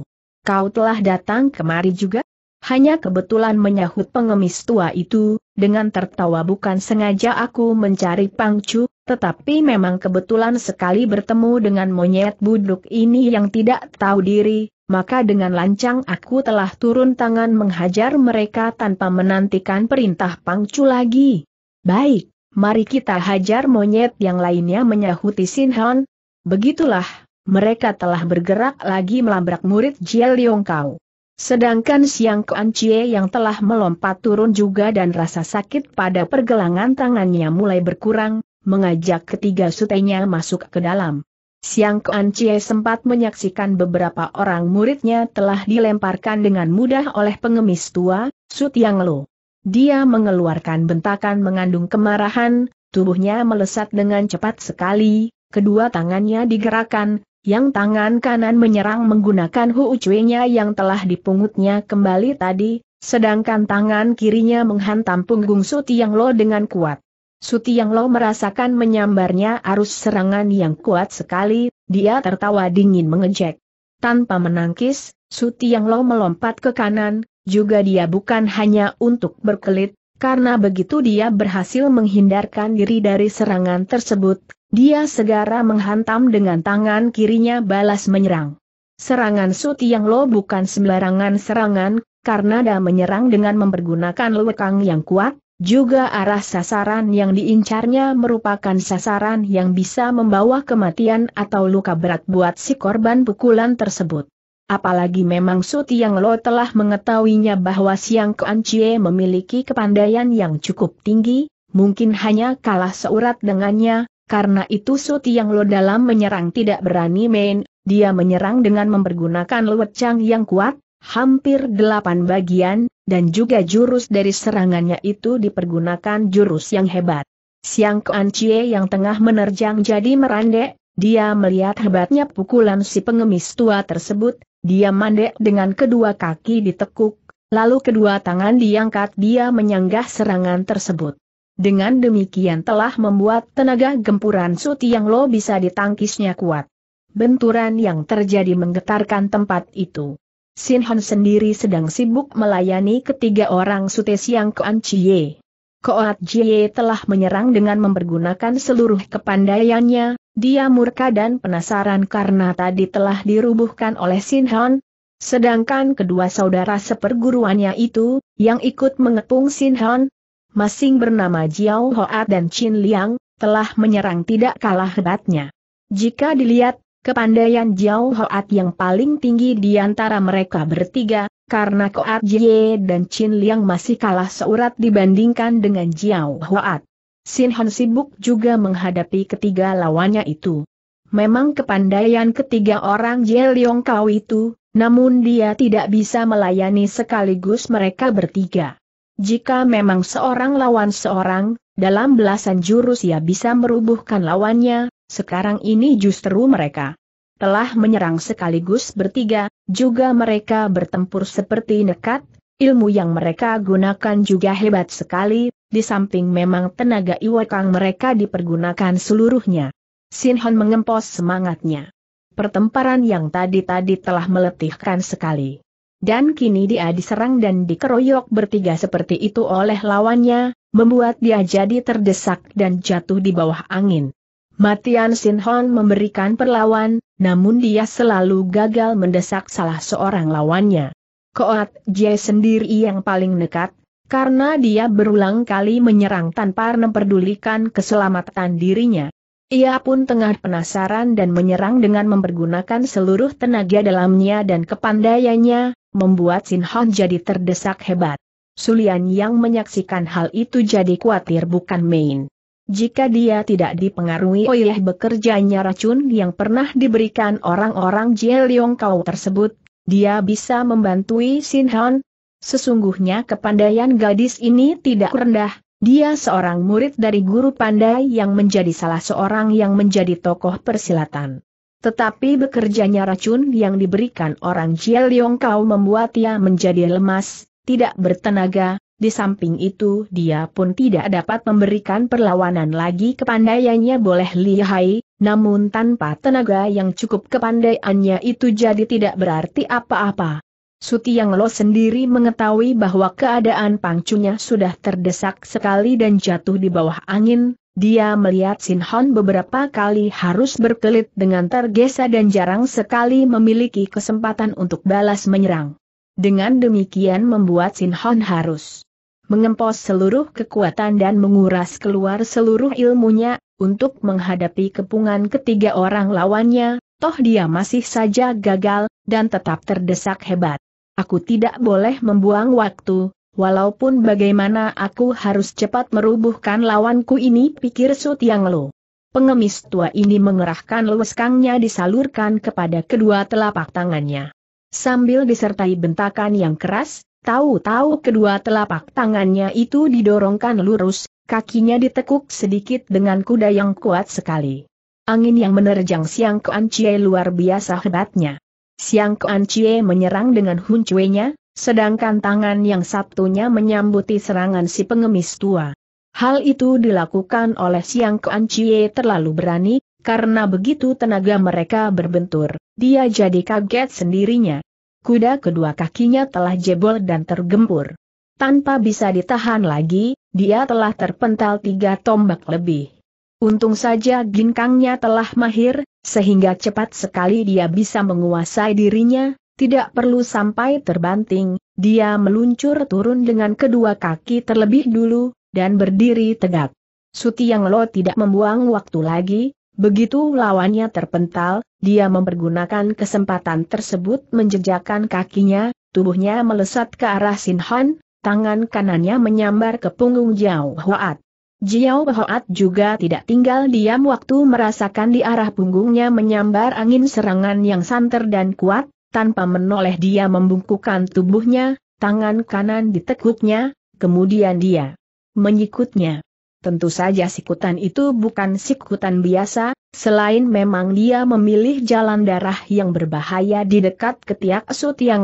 Kau telah datang kemari juga? Hanya kebetulan menyahut pengemis tua itu, dengan tertawa bukan sengaja aku mencari pangcu, tetapi memang kebetulan sekali bertemu dengan monyet buduk ini yang tidak tahu diri, maka dengan lancang aku telah turun tangan menghajar mereka tanpa menantikan perintah pangcu lagi. Baik, mari kita hajar monyet yang lainnya menyahuti Sinhan. Begitulah, mereka telah bergerak lagi melabrak murid Jie Liong Kau. Sedangkan Siang Kuan Chie yang telah melompat turun juga dan rasa sakit pada pergelangan tangannya mulai berkurang, mengajak ketiga sutenya masuk ke dalam. Siang Kuan Chie sempat menyaksikan beberapa orang muridnya telah dilemparkan dengan mudah oleh pengemis tua, Sut Yang Lo. Dia mengeluarkan bentakan mengandung kemarahan, tubuhnya melesat dengan cepat sekali, kedua tangannya digerakkan, yang tangan kanan menyerang menggunakan hu nya yang telah dipungutnya kembali tadi, sedangkan tangan kirinya menghantam punggung Sut Yang Lo dengan kuat. Suti yang Lo merasakan menyambarnya arus serangan yang kuat sekali, dia tertawa dingin mengejek. Tanpa menangkis, yang Lo melompat ke kanan, juga dia bukan hanya untuk berkelit, karena begitu dia berhasil menghindarkan diri dari serangan tersebut, dia segera menghantam dengan tangan kirinya balas menyerang. Serangan Suti yang Lo bukan sembarangan serangan, karena dia menyerang dengan mempergunakan lekang yang kuat, juga arah sasaran yang diincarnya merupakan sasaran yang bisa membawa kematian atau luka berat buat si korban pukulan tersebut. Apalagi memang Su Tiang Lo telah mengetahuinya bahwa Siang Kuan memiliki kepandaian yang cukup tinggi, mungkin hanya kalah seurat dengannya, karena itu Su Tiang Lo dalam menyerang tidak berani main, dia menyerang dengan mempergunakan lewecang yang kuat, hampir delapan bagian, dan juga jurus dari serangannya itu dipergunakan jurus yang hebat. Siang Kuan Chie yang tengah menerjang jadi merandek, dia melihat hebatnya pukulan si pengemis tua tersebut, dia mandek dengan kedua kaki ditekuk, lalu kedua tangan diangkat dia menyanggah serangan tersebut. Dengan demikian telah membuat tenaga gempuran suti yang Lo bisa ditangkisnya kuat. Benturan yang terjadi menggetarkan tempat itu. Sin Hon sendiri sedang sibuk melayani ketiga orang sutes yang Koan Chie. Koat Jie telah menyerang dengan mempergunakan seluruh kepandaiannya, dia murka dan penasaran karena tadi telah dirubuhkan oleh Sin Hon. Sedangkan kedua saudara seperguruannya itu, yang ikut mengepung Sin Hon, masing bernama Jiao Hoat dan Chin Liang, telah menyerang tidak kalah hebatnya. Jika dilihat Kepandaian Jiao Hoat yang paling tinggi di antara mereka bertiga, karena Koat Jie dan Chin Liang masih kalah seurat dibandingkan dengan Jiao Hoat. Sin Hon sibuk juga menghadapi ketiga lawannya itu. Memang kepandaian ketiga orang Jie Liong Kau itu, namun dia tidak bisa melayani sekaligus mereka bertiga. Jika memang seorang lawan seorang, dalam belasan jurus ia bisa merubuhkan lawannya, sekarang ini justru mereka telah menyerang sekaligus bertiga, juga mereka bertempur seperti nekat, ilmu yang mereka gunakan juga hebat sekali, di samping memang tenaga iwakang mereka dipergunakan seluruhnya. Sinhon mengempos semangatnya. Pertemparan yang tadi-tadi telah meletihkan sekali. Dan kini dia diserang dan dikeroyok bertiga seperti itu oleh lawannya, membuat dia jadi terdesak dan jatuh di bawah angin. Matian Sinhon memberikan perlawan, namun dia selalu gagal mendesak salah seorang lawannya. Koat Jie sendiri yang paling nekat, karena dia berulang kali menyerang tanpa memperdulikan keselamatan dirinya. Ia pun tengah penasaran dan menyerang dengan mempergunakan seluruh tenaga dalamnya dan kepandaiannya, membuat Sinhon jadi terdesak hebat. Sulian yang menyaksikan hal itu jadi khawatir bukan main. Jika dia tidak dipengaruhi oleh bekerjanya racun yang pernah diberikan orang-orang Jeliong Kau tersebut, dia bisa membantu Sin Han. Sesungguhnya kepandaian gadis ini tidak rendah, dia seorang murid dari guru pandai yang menjadi salah seorang yang menjadi tokoh persilatan. Tetapi bekerjanya racun yang diberikan orang Jeliong Kau membuat ia menjadi lemas, tidak bertenaga, di samping itu dia pun tidak dapat memberikan perlawanan lagi kepandaiannya boleh lihai, namun tanpa tenaga yang cukup kepandaiannya itu jadi tidak berarti apa-apa. Suti Yang Lo sendiri mengetahui bahwa keadaan pangcunya sudah terdesak sekali dan jatuh di bawah angin, dia melihat Sin Hon beberapa kali harus berkelit dengan tergesa dan jarang sekali memiliki kesempatan untuk balas menyerang. Dengan demikian membuat Sin Hon harus mengempos seluruh kekuatan dan menguras keluar seluruh ilmunya, untuk menghadapi kepungan ketiga orang lawannya, toh dia masih saja gagal, dan tetap terdesak hebat. Aku tidak boleh membuang waktu, walaupun bagaimana aku harus cepat merubuhkan lawanku ini pikir Sut Yang Lo. Pengemis tua ini mengerahkan leweskangnya disalurkan kepada kedua telapak tangannya. Sambil disertai bentakan yang keras, Tahu-tahu kedua telapak tangannya itu didorongkan lurus, kakinya ditekuk sedikit dengan kuda yang kuat sekali. Angin yang menerjang Siang Kuan luar biasa hebatnya. Siang Kuan menyerang dengan huncuenya, sedangkan tangan yang satunya menyambuti serangan si pengemis tua. Hal itu dilakukan oleh Siang Kuan terlalu berani, karena begitu tenaga mereka berbentur, dia jadi kaget sendirinya kuda kedua kakinya telah jebol dan tergempur. Tanpa bisa ditahan lagi, dia telah terpental tiga tombak lebih. Untung saja ginkangnya telah mahir, sehingga cepat sekali dia bisa menguasai dirinya, tidak perlu sampai terbanting, dia meluncur turun dengan kedua kaki terlebih dulu, dan berdiri tegak. Suti Yang Lo tidak membuang waktu lagi, Begitu lawannya terpental, dia mempergunakan kesempatan tersebut menjejakkan kakinya, tubuhnya melesat ke arah Sin Han, tangan kanannya menyambar ke punggung Jiao Hoat. Jiao Hoat juga tidak tinggal diam waktu merasakan di arah punggungnya menyambar angin serangan yang santer dan kuat, tanpa menoleh dia membungkukkan tubuhnya, tangan kanan ditekuknya, kemudian dia menyikutnya. Tentu saja sikutan itu bukan sikutan biasa, selain memang dia memilih jalan darah yang berbahaya di dekat ketiak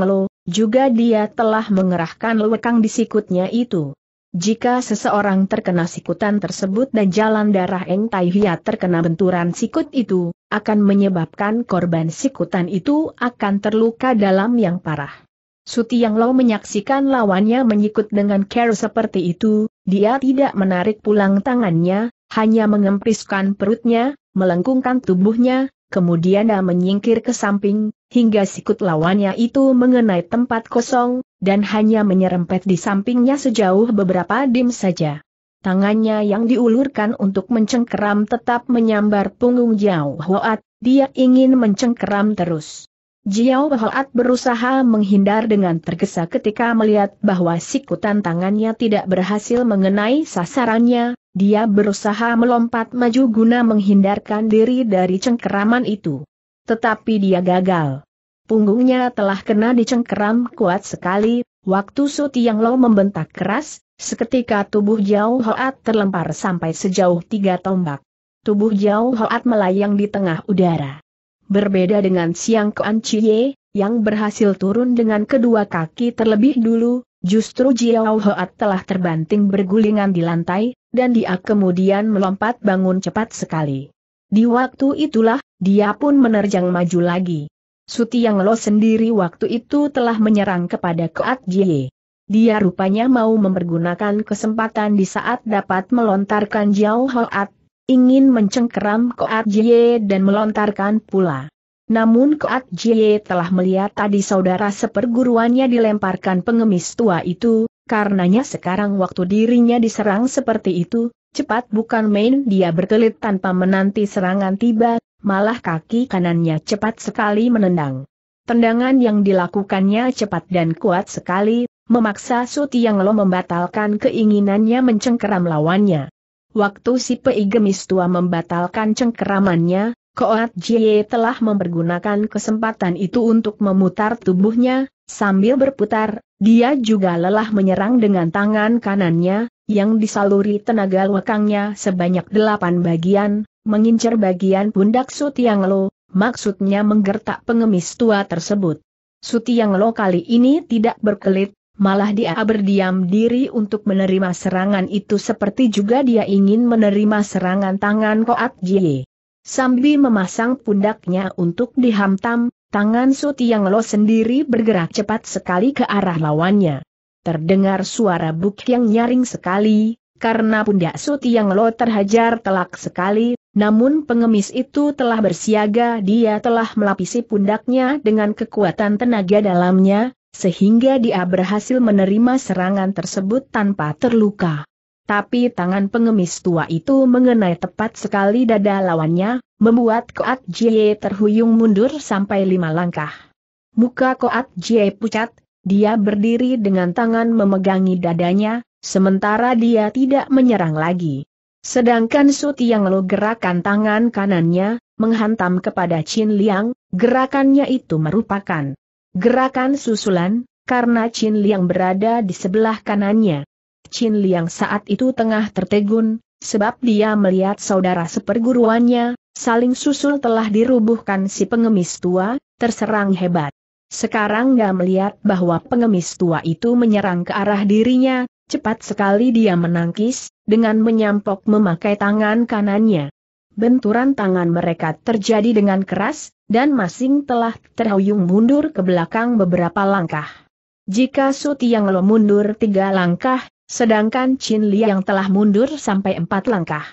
Lo, juga dia telah mengerahkan lewekang di sikutnya itu. Jika seseorang terkena sikutan tersebut dan jalan darah Eng Tai Hia terkena benturan sikut itu, akan menyebabkan korban sikutan itu akan terluka dalam yang parah. Suti yang Lau menyaksikan lawannya menyikut dengan care seperti itu, dia tidak menarik pulang tangannya, hanya mengempiskan perutnya, melengkungkan tubuhnya, kemudian dia menyingkir ke samping, hingga sikut lawannya itu mengenai tempat kosong, dan hanya menyerempet di sampingnya sejauh beberapa dim saja. Tangannya yang diulurkan untuk mencengkeram tetap menyambar punggung Jiao Hoat, dia ingin mencengkeram terus. Jiao Hoat berusaha menghindar dengan tergesa ketika melihat bahwa sikutan tangannya tidak berhasil mengenai sasarannya, dia berusaha melompat maju guna menghindarkan diri dari cengkeraman itu. Tetapi dia gagal. Punggungnya telah kena dicengkeram kuat sekali, waktu Su Tiang Lo membentak keras, seketika tubuh Jiao Hoat terlempar sampai sejauh tiga tombak. Tubuh Jiao Hoat melayang di tengah udara. Berbeda dengan Siang Kuan Chie, yang berhasil turun dengan kedua kaki terlebih dulu, justru Jiao Hoat telah terbanting bergulingan di lantai, dan dia kemudian melompat bangun cepat sekali. Di waktu itulah, dia pun menerjang maju lagi. Suti Yang Lo sendiri waktu itu telah menyerang kepada Kuat Jie. Dia rupanya mau mempergunakan kesempatan di saat dapat melontarkan Jiao Hoat, ingin mencengkeram Koat Jie dan melontarkan pula. Namun Koat Jie telah melihat tadi saudara seperguruannya dilemparkan pengemis tua itu, karenanya sekarang waktu dirinya diserang seperti itu, cepat bukan main dia berkelit tanpa menanti serangan tiba, malah kaki kanannya cepat sekali menendang. Tendangan yang dilakukannya cepat dan kuat sekali, memaksa Sutiang yang Lo membatalkan keinginannya mencengkeram lawannya. Waktu si Pei Gemis tua membatalkan cengkeramannya, Koat Jie telah mempergunakan kesempatan itu untuk memutar tubuhnya, sambil berputar, dia juga lelah menyerang dengan tangan kanannya, yang disaluri tenaga lekangnya sebanyak delapan bagian, mengincar bagian pundak Sutiang Lo, maksudnya menggertak pengemis tua tersebut. Sutiang Lo kali ini tidak berkelit, malah dia berdiam diri untuk menerima serangan itu seperti juga dia ingin menerima serangan tangan Koat Jie. Sambil memasang pundaknya untuk dihantam, tangan yang Lo sendiri bergerak cepat sekali ke arah lawannya. Terdengar suara buk yang nyaring sekali, karena pundak yang Lo terhajar telak sekali, namun pengemis itu telah bersiaga dia telah melapisi pundaknya dengan kekuatan tenaga dalamnya, sehingga dia berhasil menerima serangan tersebut tanpa terluka. Tapi tangan pengemis tua itu mengenai tepat sekali dada lawannya, membuat Koat Jie terhuyung mundur sampai lima langkah. Muka Koat Jie pucat, dia berdiri dengan tangan memegangi dadanya, sementara dia tidak menyerang lagi. Sedangkan Su Tiang Lo gerakan tangan kanannya, menghantam kepada Chin Liang, gerakannya itu merupakan Gerakan susulan, karena Chin Liang berada di sebelah kanannya. Chin Liang saat itu tengah tertegun, sebab dia melihat saudara seperguruannya, saling susul telah dirubuhkan si pengemis tua, terserang hebat. Sekarang dia melihat bahwa pengemis tua itu menyerang ke arah dirinya, cepat sekali dia menangkis, dengan menyampok memakai tangan kanannya benturan tangan mereka terjadi dengan keras, dan masing telah terhuyung mundur ke belakang beberapa langkah. Jika Su Tiang Lo mundur tiga langkah, sedangkan Chin yang telah mundur sampai empat langkah.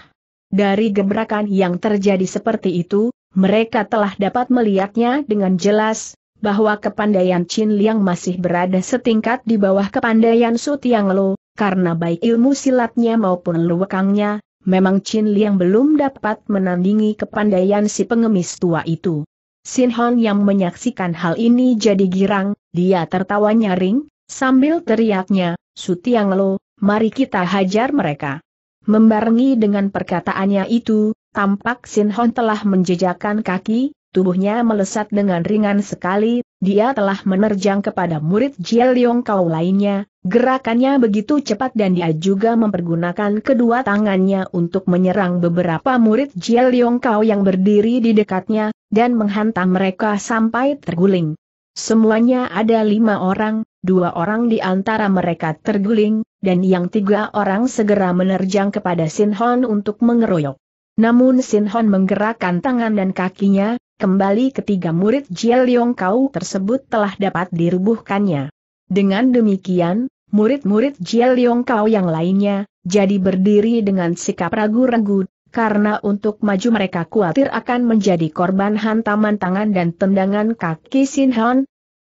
Dari gebrakan yang terjadi seperti itu, mereka telah dapat melihatnya dengan jelas, bahwa kepandaian Chin Liang masih berada setingkat di bawah kepandaian Su Tiang karena baik ilmu silatnya maupun luwekangnya, memang Chin Li yang belum dapat menandingi kepandaian si pengemis tua itu. Sin Hon yang menyaksikan hal ini jadi girang, dia tertawa nyaring, sambil teriaknya, Sutiang Lo, mari kita hajar mereka. Membarengi dengan perkataannya itu, tampak Sin Hon telah menjejakkan kaki, tubuhnya melesat dengan ringan sekali, dia telah menerjang kepada murid Jie Liong Kau lainnya, gerakannya begitu cepat dan dia juga mempergunakan kedua tangannya untuk menyerang beberapa murid Jie Liong Kau yang berdiri di dekatnya, dan menghantam mereka sampai terguling. Semuanya ada lima orang, dua orang di antara mereka terguling, dan yang tiga orang segera menerjang kepada Sin Hon untuk mengeroyok. Namun Sin Hon menggerakkan tangan dan kakinya, kembali ketiga murid Jie Leong Kau tersebut telah dapat dirubuhkannya. Dengan demikian, murid-murid Jie Leong Kau yang lainnya, jadi berdiri dengan sikap ragu-ragu, karena untuk maju mereka khawatir akan menjadi korban hantaman tangan dan tendangan kaki Sin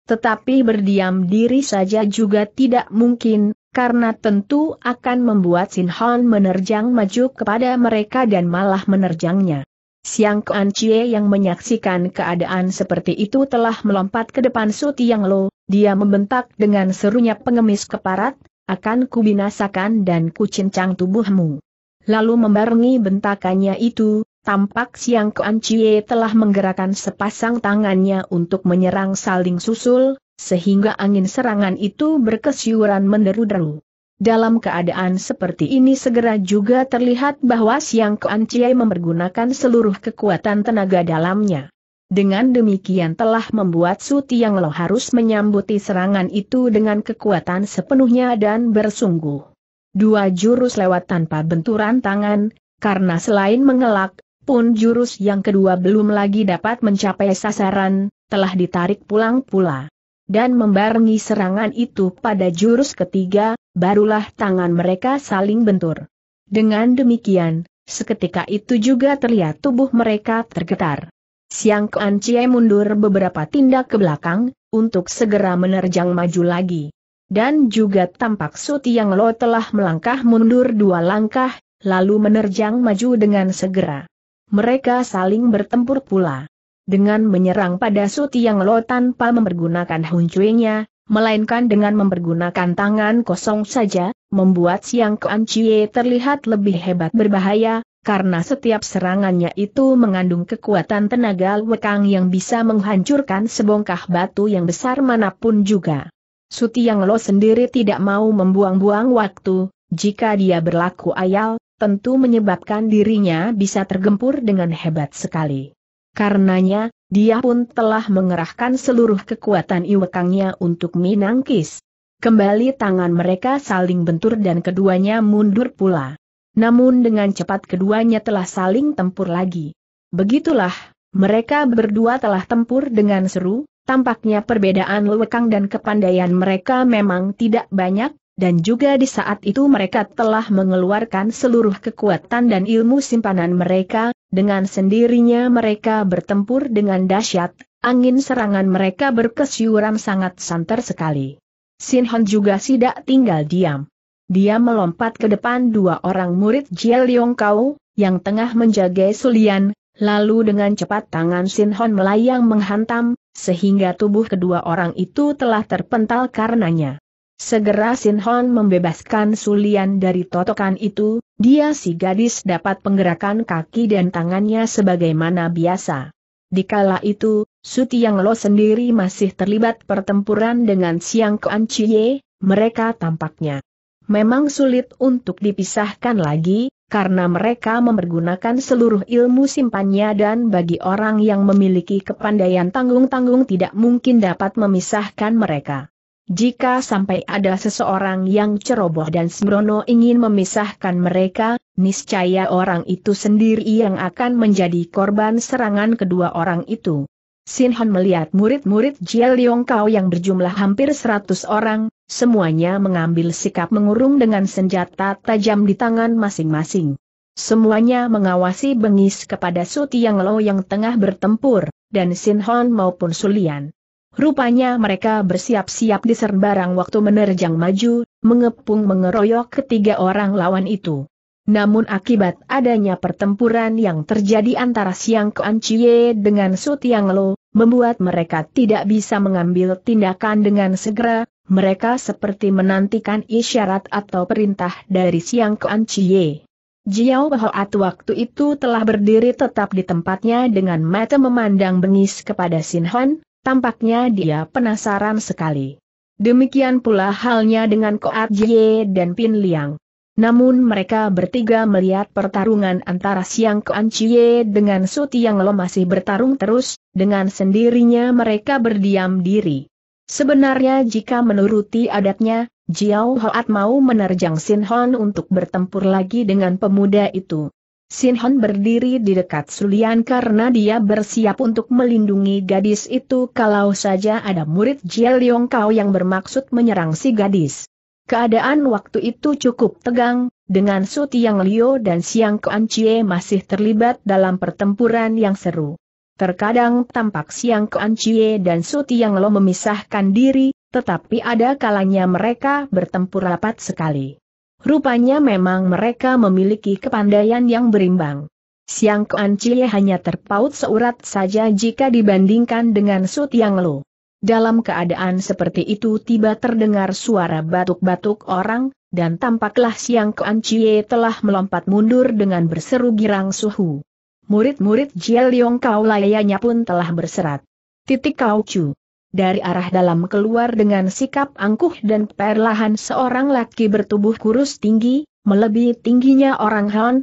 Tetapi berdiam diri saja juga tidak mungkin, karena tentu akan membuat Sin menerjang maju kepada mereka dan malah menerjangnya. Siang Kuan Chie yang menyaksikan keadaan seperti itu telah melompat ke depan Su Tiang Lo, dia membentak dengan serunya pengemis keparat, akan kubinasakan dan kucincang tubuhmu. Lalu membarengi bentakannya itu, tampak Siang Kuan Chie telah menggerakkan sepasang tangannya untuk menyerang saling susul, sehingga angin serangan itu berkesiuran menderu-deru. Dalam keadaan seperti ini segera juga terlihat bahwa Siang Kuan Chiai mempergunakan seluruh kekuatan tenaga dalamnya. Dengan demikian telah membuat Su Tiang Lo harus menyambuti serangan itu dengan kekuatan sepenuhnya dan bersungguh. Dua jurus lewat tanpa benturan tangan, karena selain mengelak, pun jurus yang kedua belum lagi dapat mencapai sasaran, telah ditarik pulang pula dan membarengi serangan itu pada jurus ketiga, barulah tangan mereka saling bentur. Dengan demikian, seketika itu juga terlihat tubuh mereka tergetar. Siang Kuan Chie mundur beberapa tindak ke belakang, untuk segera menerjang maju lagi. Dan juga tampak Suti Yang Lo telah melangkah mundur dua langkah, lalu menerjang maju dengan segera. Mereka saling bertempur pula dengan menyerang pada Su Tiang Lo tanpa mempergunakan huncuinya, melainkan dengan mempergunakan tangan kosong saja, membuat Siang Kuan Cie terlihat lebih hebat berbahaya, karena setiap serangannya itu mengandung kekuatan tenaga wekang yang bisa menghancurkan sebongkah batu yang besar manapun juga. Su Tiang Lo sendiri tidak mau membuang-buang waktu, jika dia berlaku ayal, tentu menyebabkan dirinya bisa tergempur dengan hebat sekali. Karenanya, dia pun telah mengerahkan seluruh kekuatan iwekangnya untuk minangkis. Kembali tangan mereka saling bentur dan keduanya mundur pula. Namun dengan cepat keduanya telah saling tempur lagi. Begitulah, mereka berdua telah tempur dengan seru, tampaknya perbedaan lewekang dan kepandaian mereka memang tidak banyak, dan juga di saat itu mereka telah mengeluarkan seluruh kekuatan dan ilmu simpanan mereka, dengan sendirinya mereka bertempur dengan dahsyat, angin serangan mereka berkesyuran sangat santer sekali. Sinhon juga tidak tinggal diam. Dia melompat ke depan dua orang murid Jiel Liong Kau, yang tengah menjaga Sulian, lalu dengan cepat tangan Sinhon melayang menghantam, sehingga tubuh kedua orang itu telah terpental karenanya. Segera Sin Hon membebaskan Sulian dari totokan itu, dia si gadis dapat penggerakan kaki dan tangannya sebagaimana biasa. Di kala itu, Sutiang Lo sendiri masih terlibat pertempuran dengan Siang Kuan Chie, mereka tampaknya memang sulit untuk dipisahkan lagi, karena mereka mempergunakan seluruh ilmu simpannya dan bagi orang yang memiliki kepandaian tanggung-tanggung tidak mungkin dapat memisahkan mereka. Jika sampai ada seseorang yang ceroboh dan sembrono ingin memisahkan mereka, niscaya orang itu sendiri yang akan menjadi korban serangan kedua orang itu. Sin Han melihat murid-murid Jia Liong Kau yang berjumlah hampir 100 orang, semuanya mengambil sikap mengurung dengan senjata tajam di tangan masing-masing. Semuanya mengawasi bengis kepada Su Tiang Lo yang tengah bertempur, dan Sin Hon maupun Sulian. Rupanya mereka bersiap-siap di serbarang waktu menerjang maju, mengepung mengeroyok ketiga orang lawan itu. Namun akibat adanya pertempuran yang terjadi antara Siang Kuan Chie dengan Su Tiang Lo, membuat mereka tidak bisa mengambil tindakan dengan segera, mereka seperti menantikan isyarat atau perintah dari Siang Kuan Chie. Jiao Hoat waktu itu telah berdiri tetap di tempatnya dengan mata memandang bengis kepada Sin Han, Tampaknya dia penasaran sekali. Demikian pula halnya dengan Koat Jie dan Pin Liang. Namun mereka bertiga melihat pertarungan antara Siang Koan Chie dengan Su Tiang Lo masih bertarung terus, dengan sendirinya mereka berdiam diri. Sebenarnya jika menuruti adatnya, Jiao Hoat mau menerjang Sin Hon untuk bertempur lagi dengan pemuda itu. Sinhon berdiri di dekat Sulian karena dia bersiap untuk melindungi gadis itu kalau saja ada murid Jiel Yong Kau yang bermaksud menyerang si gadis. Keadaan waktu itu cukup tegang, dengan Su Tiang Leo dan Siang Kuan Chie masih terlibat dalam pertempuran yang seru. Terkadang tampak Siang Kuan Chie dan Su Tiang Lo memisahkan diri, tetapi ada kalanya mereka bertempur rapat sekali. Rupanya memang mereka memiliki kepandaian yang berimbang. Siang Kuan Cie hanya terpaut seurat saja jika dibandingkan dengan Su Tiang Lo. Dalam keadaan seperti itu tiba terdengar suara batuk-batuk orang, dan tampaklah Siang Kuan Cie telah melompat mundur dengan berseru girang suhu. Murid-murid Jie Leong Kau layanya pun telah berserat. Titik Kau Chu dari arah dalam keluar dengan sikap angkuh dan perlahan seorang laki bertubuh kurus tinggi, melebihi tingginya orang Han.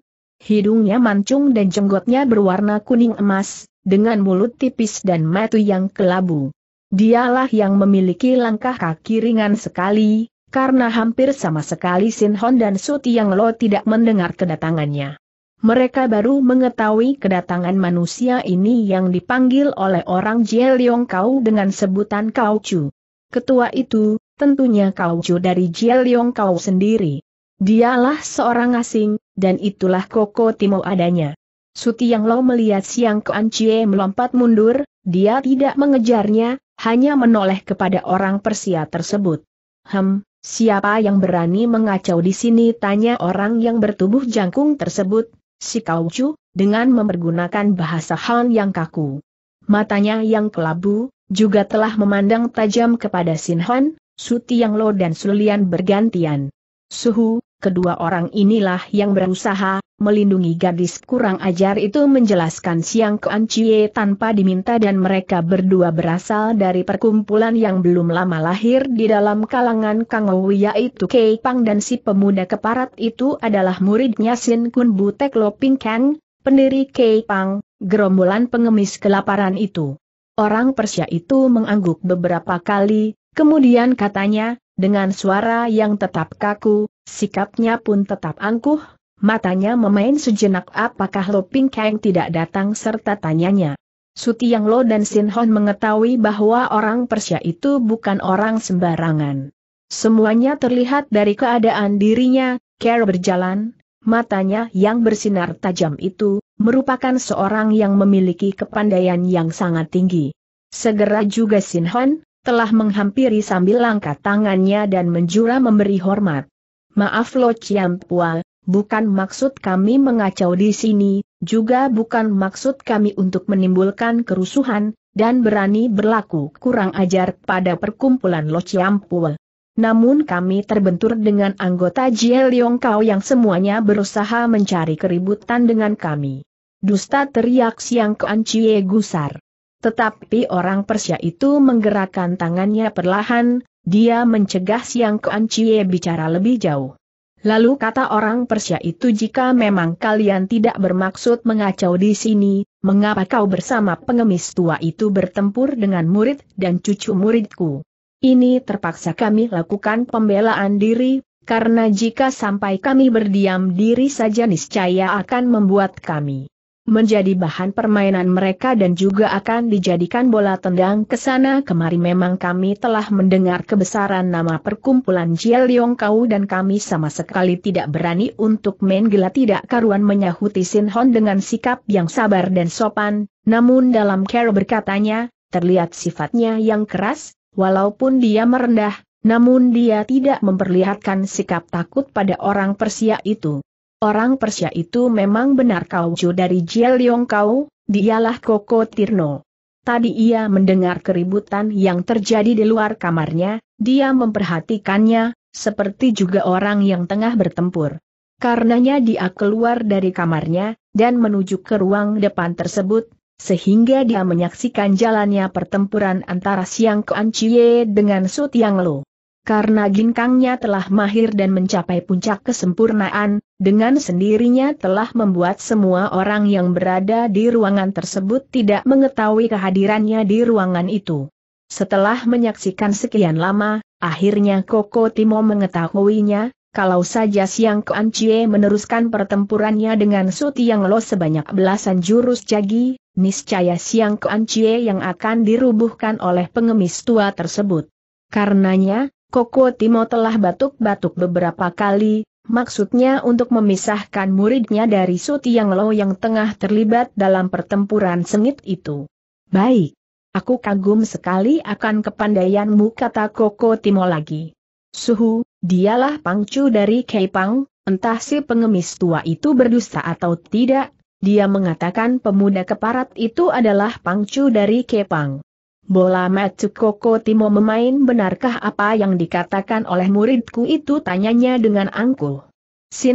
Hidungnya mancung dan jenggotnya berwarna kuning emas, dengan mulut tipis dan mata yang kelabu. Dialah yang memiliki langkah kaki ringan sekali, karena hampir sama sekali Sin Hon dan Su Tiang Lo tidak mendengar kedatangannya mereka baru mengetahui kedatangan manusia ini yang dipanggil oleh orang Jieliong Kau dengan sebutan Kau Chu. Ketua itu, tentunya Kau Chu dari Jieliong Kau sendiri. Dialah seorang asing, dan itulah Koko Timo adanya. Yang Lo melihat Siang Kuan Chie melompat mundur, dia tidak mengejarnya, hanya menoleh kepada orang Persia tersebut. Hem, Siapa yang berani mengacau di sini? Tanya orang yang bertubuh jangkung tersebut, si Kaucu, dengan mempergunakan bahasa Han yang kaku. Matanya yang kelabu, juga telah memandang tajam kepada Sin Han, Su Yang Lo dan Sulian bergantian. Suhu, kedua orang inilah yang berusaha melindungi gadis kurang ajar itu menjelaskan Siang ke Ancie tanpa diminta dan mereka berdua berasal dari perkumpulan yang belum lama lahir di dalam kalangan Kang Ou yaitu Kei Pang dan si pemuda keparat itu adalah muridnya Sin Kun Butek Loping Kang, pendiri Kei Pang, gerombolan pengemis kelaparan itu. Orang Persia itu mengangguk beberapa kali, kemudian katanya, dengan suara yang tetap kaku, Sikapnya pun tetap angkuh, matanya memain sejenak apakah Lo Ping Kang tidak datang serta tanyanya. Suti Yang Lo dan Sin Hon mengetahui bahwa orang Persia itu bukan orang sembarangan. Semuanya terlihat dari keadaan dirinya, Care berjalan, matanya yang bersinar tajam itu, merupakan seorang yang memiliki kepandaian yang sangat tinggi. Segera juga Sin Hon, telah menghampiri sambil langkah tangannya dan menjura memberi hormat. Maaf Lo Chiampua, bukan maksud kami mengacau di sini, juga bukan maksud kami untuk menimbulkan kerusuhan, dan berani berlaku kurang ajar pada perkumpulan Lo Chiampua. Namun kami terbentur dengan anggota Jie Leong Kau yang semuanya berusaha mencari keributan dengan kami. Dusta teriak siang Kuan Ancie gusar. Tetapi orang Persia itu menggerakkan tangannya perlahan, dia mencegah Siang Kuan Chie bicara lebih jauh. Lalu kata orang Persia itu jika memang kalian tidak bermaksud mengacau di sini, mengapa kau bersama pengemis tua itu bertempur dengan murid dan cucu muridku? Ini terpaksa kami lakukan pembelaan diri, karena jika sampai kami berdiam diri saja niscaya akan membuat kami menjadi bahan permainan mereka dan juga akan dijadikan bola tendang ke sana kemari memang kami telah mendengar kebesaran nama perkumpulan Jiel Yong Kau dan kami sama sekali tidak berani untuk main gila tidak karuan menyahuti Sin Hon dengan sikap yang sabar dan sopan, namun dalam care berkatanya, terlihat sifatnya yang keras, walaupun dia merendah, namun dia tidak memperlihatkan sikap takut pada orang Persia itu. Orang Persia itu memang benar kau, kaucu dari Jieliong Kau, dialah Koko Tirno. Tadi ia mendengar keributan yang terjadi di luar kamarnya, dia memperhatikannya, seperti juga orang yang tengah bertempur. Karenanya dia keluar dari kamarnya, dan menuju ke ruang depan tersebut, sehingga dia menyaksikan jalannya pertempuran antara Siang Kuan Chie dengan Su Tiang Lo karena ginkangnya telah mahir dan mencapai puncak kesempurnaan, dengan sendirinya telah membuat semua orang yang berada di ruangan tersebut tidak mengetahui kehadirannya di ruangan itu. Setelah menyaksikan sekian lama, akhirnya Koko Timo mengetahuinya, kalau saja Siang Kuan Chie meneruskan pertempurannya dengan Su Tiang Lo sebanyak belasan jurus jagi, niscaya Siang Kuan Chie yang akan dirubuhkan oleh pengemis tua tersebut. Karenanya, Koko Timo telah batuk-batuk beberapa kali, maksudnya untuk memisahkan muridnya dari Yang Lo yang tengah terlibat dalam pertempuran sengit itu. Baik. Aku kagum sekali akan kepandaianmu kata Koko Timo lagi. Suhu, dialah pangcu dari Kepang. entah si pengemis tua itu berdusta atau tidak, dia mengatakan pemuda keparat itu adalah pangcu dari Kepang. Bola koko Timo memain benarkah apa yang dikatakan oleh muridku itu tanyanya dengan angkuh.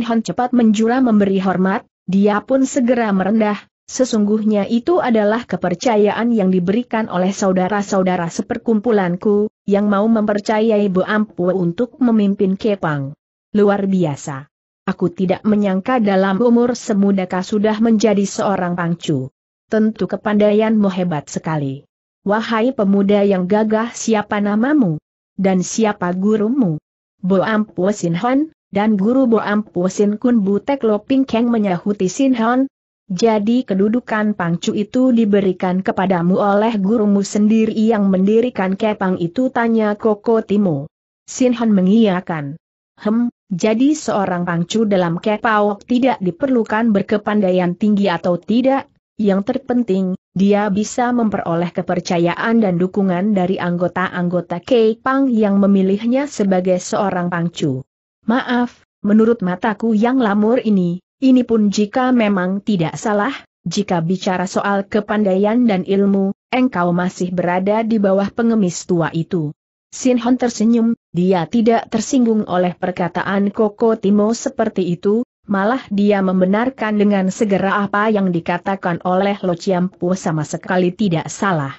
Hon cepat menjura memberi hormat, dia pun segera merendah, sesungguhnya itu adalah kepercayaan yang diberikan oleh saudara-saudara seperkumpulanku, yang mau mempercayai Bu Ampu untuk memimpin Kepang. Luar biasa. Aku tidak menyangka dalam umur semudah sudah menjadi seorang pangcu. Tentu kepandaianmu hebat sekali. Wahai pemuda yang gagah siapa namamu? Dan siapa gurumu? Boam Po Sin Hon, dan guru Boam Po Sin Kun Butek Loping Keng menyahuti Sin Hon. Jadi kedudukan pangcu itu diberikan kepadamu oleh gurumu sendiri yang mendirikan kepang itu tanya Koko Timo. Sin Hon mengiyakan. Hem, jadi seorang pangcu dalam kepaok tidak diperlukan berkepandaian tinggi atau tidak, yang terpenting, dia bisa memperoleh kepercayaan dan dukungan dari anggota-anggota k Pang yang memilihnya sebagai seorang pangcu. Maaf, menurut mataku yang lamur ini, ini pun jika memang tidak salah, jika bicara soal kepandaian dan ilmu, engkau masih berada di bawah pengemis tua itu. Sin Hon tersenyum, dia tidak tersinggung oleh perkataan Koko Timo seperti itu, malah dia membenarkan dengan segera apa yang dikatakan oleh Lo Chiampu sama sekali tidak salah.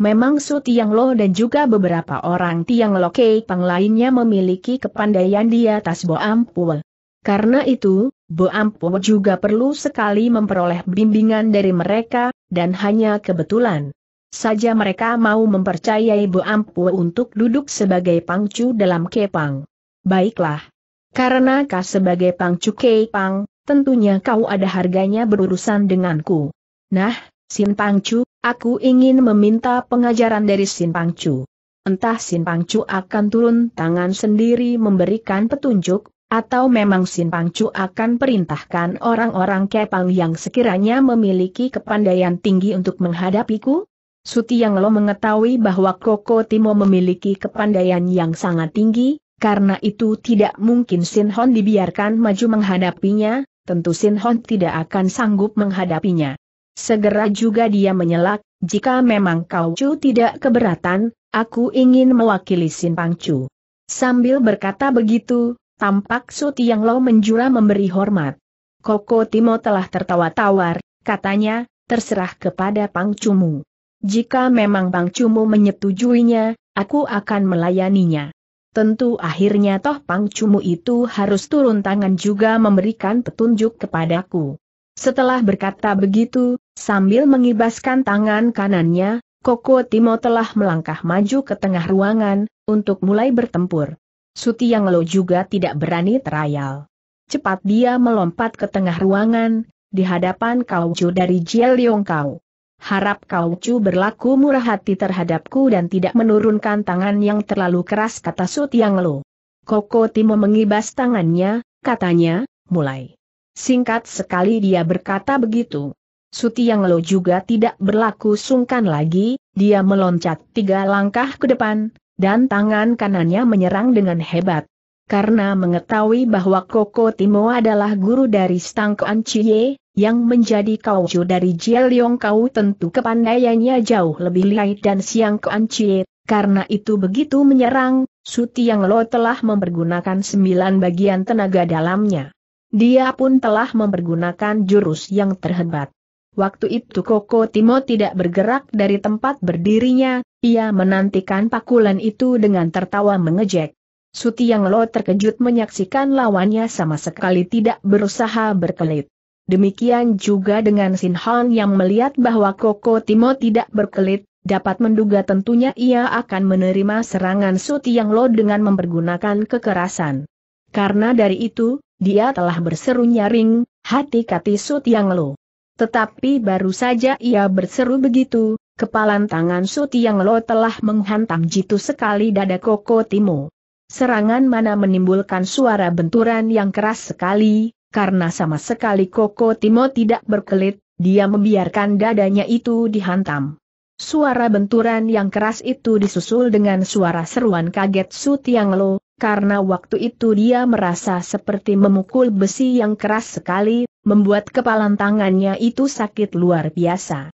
Memang Su Tiang Lo dan juga beberapa orang Tiang Lo Pang lainnya memiliki kepandaian di atas Bo Ampul. Karena itu, Bo Ampul juga perlu sekali memperoleh bimbingan dari mereka, dan hanya kebetulan saja mereka mau mempercayai Bo Ampu untuk duduk sebagai pangcu dalam kepang. Baiklah, karena kau sebagai Pangcuk Pang, tentunya kau ada harganya berurusan denganku. Nah, Sin Pangcuk, aku ingin meminta pengajaran dari Sin Pangcuk. Entah Sin Pangcuk akan turun tangan sendiri memberikan petunjuk, atau memang Sin Pangcuk akan perintahkan orang-orang Kepang yang sekiranya memiliki kepandaian tinggi untuk menghadapiku? Suti yang lo mengetahui bahwa Koko Timo memiliki kepandaian yang sangat tinggi, karena itu tidak mungkin Sin Hon dibiarkan maju menghadapinya, tentu Sin Hon tidak akan sanggup menghadapinya. Segera juga dia menyelak, jika memang Kau Chu tidak keberatan, aku ingin mewakili Sin Pang Chu. Sambil berkata begitu, tampak Su Tiang Lo menjura memberi hormat. Koko Timo telah tertawa tawar, katanya, terserah kepada Pang Chumu. Jika memang Pang Chumu menyetujuinya, aku akan melayaninya. Tentu akhirnya Toh Pang Cumu itu harus turun tangan juga memberikan petunjuk kepadaku. Setelah berkata begitu, sambil mengibaskan tangan kanannya, Koko Timo telah melangkah maju ke tengah ruangan, untuk mulai bertempur. Suti Yang Lo juga tidak berani terayal. Cepat dia melompat ke tengah ruangan, di hadapan Kaucu dari Jiel Kau. Harap kau cu berlaku murah hati terhadapku dan tidak menurunkan tangan yang terlalu keras kata Sut Yang Lo. Koko Timo mengibas tangannya, katanya, mulai. Singkat sekali dia berkata begitu. Suti Yang Lo juga tidak berlaku sungkan lagi, dia meloncat tiga langkah ke depan, dan tangan kanannya menyerang dengan hebat karena mengetahui bahwa Koko Timo adalah guru dari Stang Kuan Chie, yang menjadi kauju dari Jieliong Kau tentu kepandaiannya jauh lebih lihai dan Siang Kuan Chie, karena itu begitu menyerang, Suti Yang Lo telah mempergunakan sembilan bagian tenaga dalamnya. Dia pun telah mempergunakan jurus yang terhebat. Waktu itu Koko Timo tidak bergerak dari tempat berdirinya, ia menantikan pakulan itu dengan tertawa mengejek. Suti Yang Lo terkejut menyaksikan lawannya sama sekali tidak berusaha berkelit. Demikian juga dengan Sin Hon yang melihat bahwa Koko Timo tidak berkelit, dapat menduga tentunya ia akan menerima serangan Yang Lo dengan mempergunakan kekerasan. Karena dari itu, dia telah berseru nyaring, hati-hati kati Yang Lo. Tetapi baru saja ia berseru begitu, kepalan tangan Yang Lo telah menghantam jitu sekali dada Koko Timo. Serangan mana menimbulkan suara benturan yang keras sekali, karena sama sekali Koko Timo tidak berkelit, dia membiarkan dadanya itu dihantam. Suara benturan yang keras itu disusul dengan suara seruan kaget Su lo, karena waktu itu dia merasa seperti memukul besi yang keras sekali, membuat kepalan tangannya itu sakit luar biasa.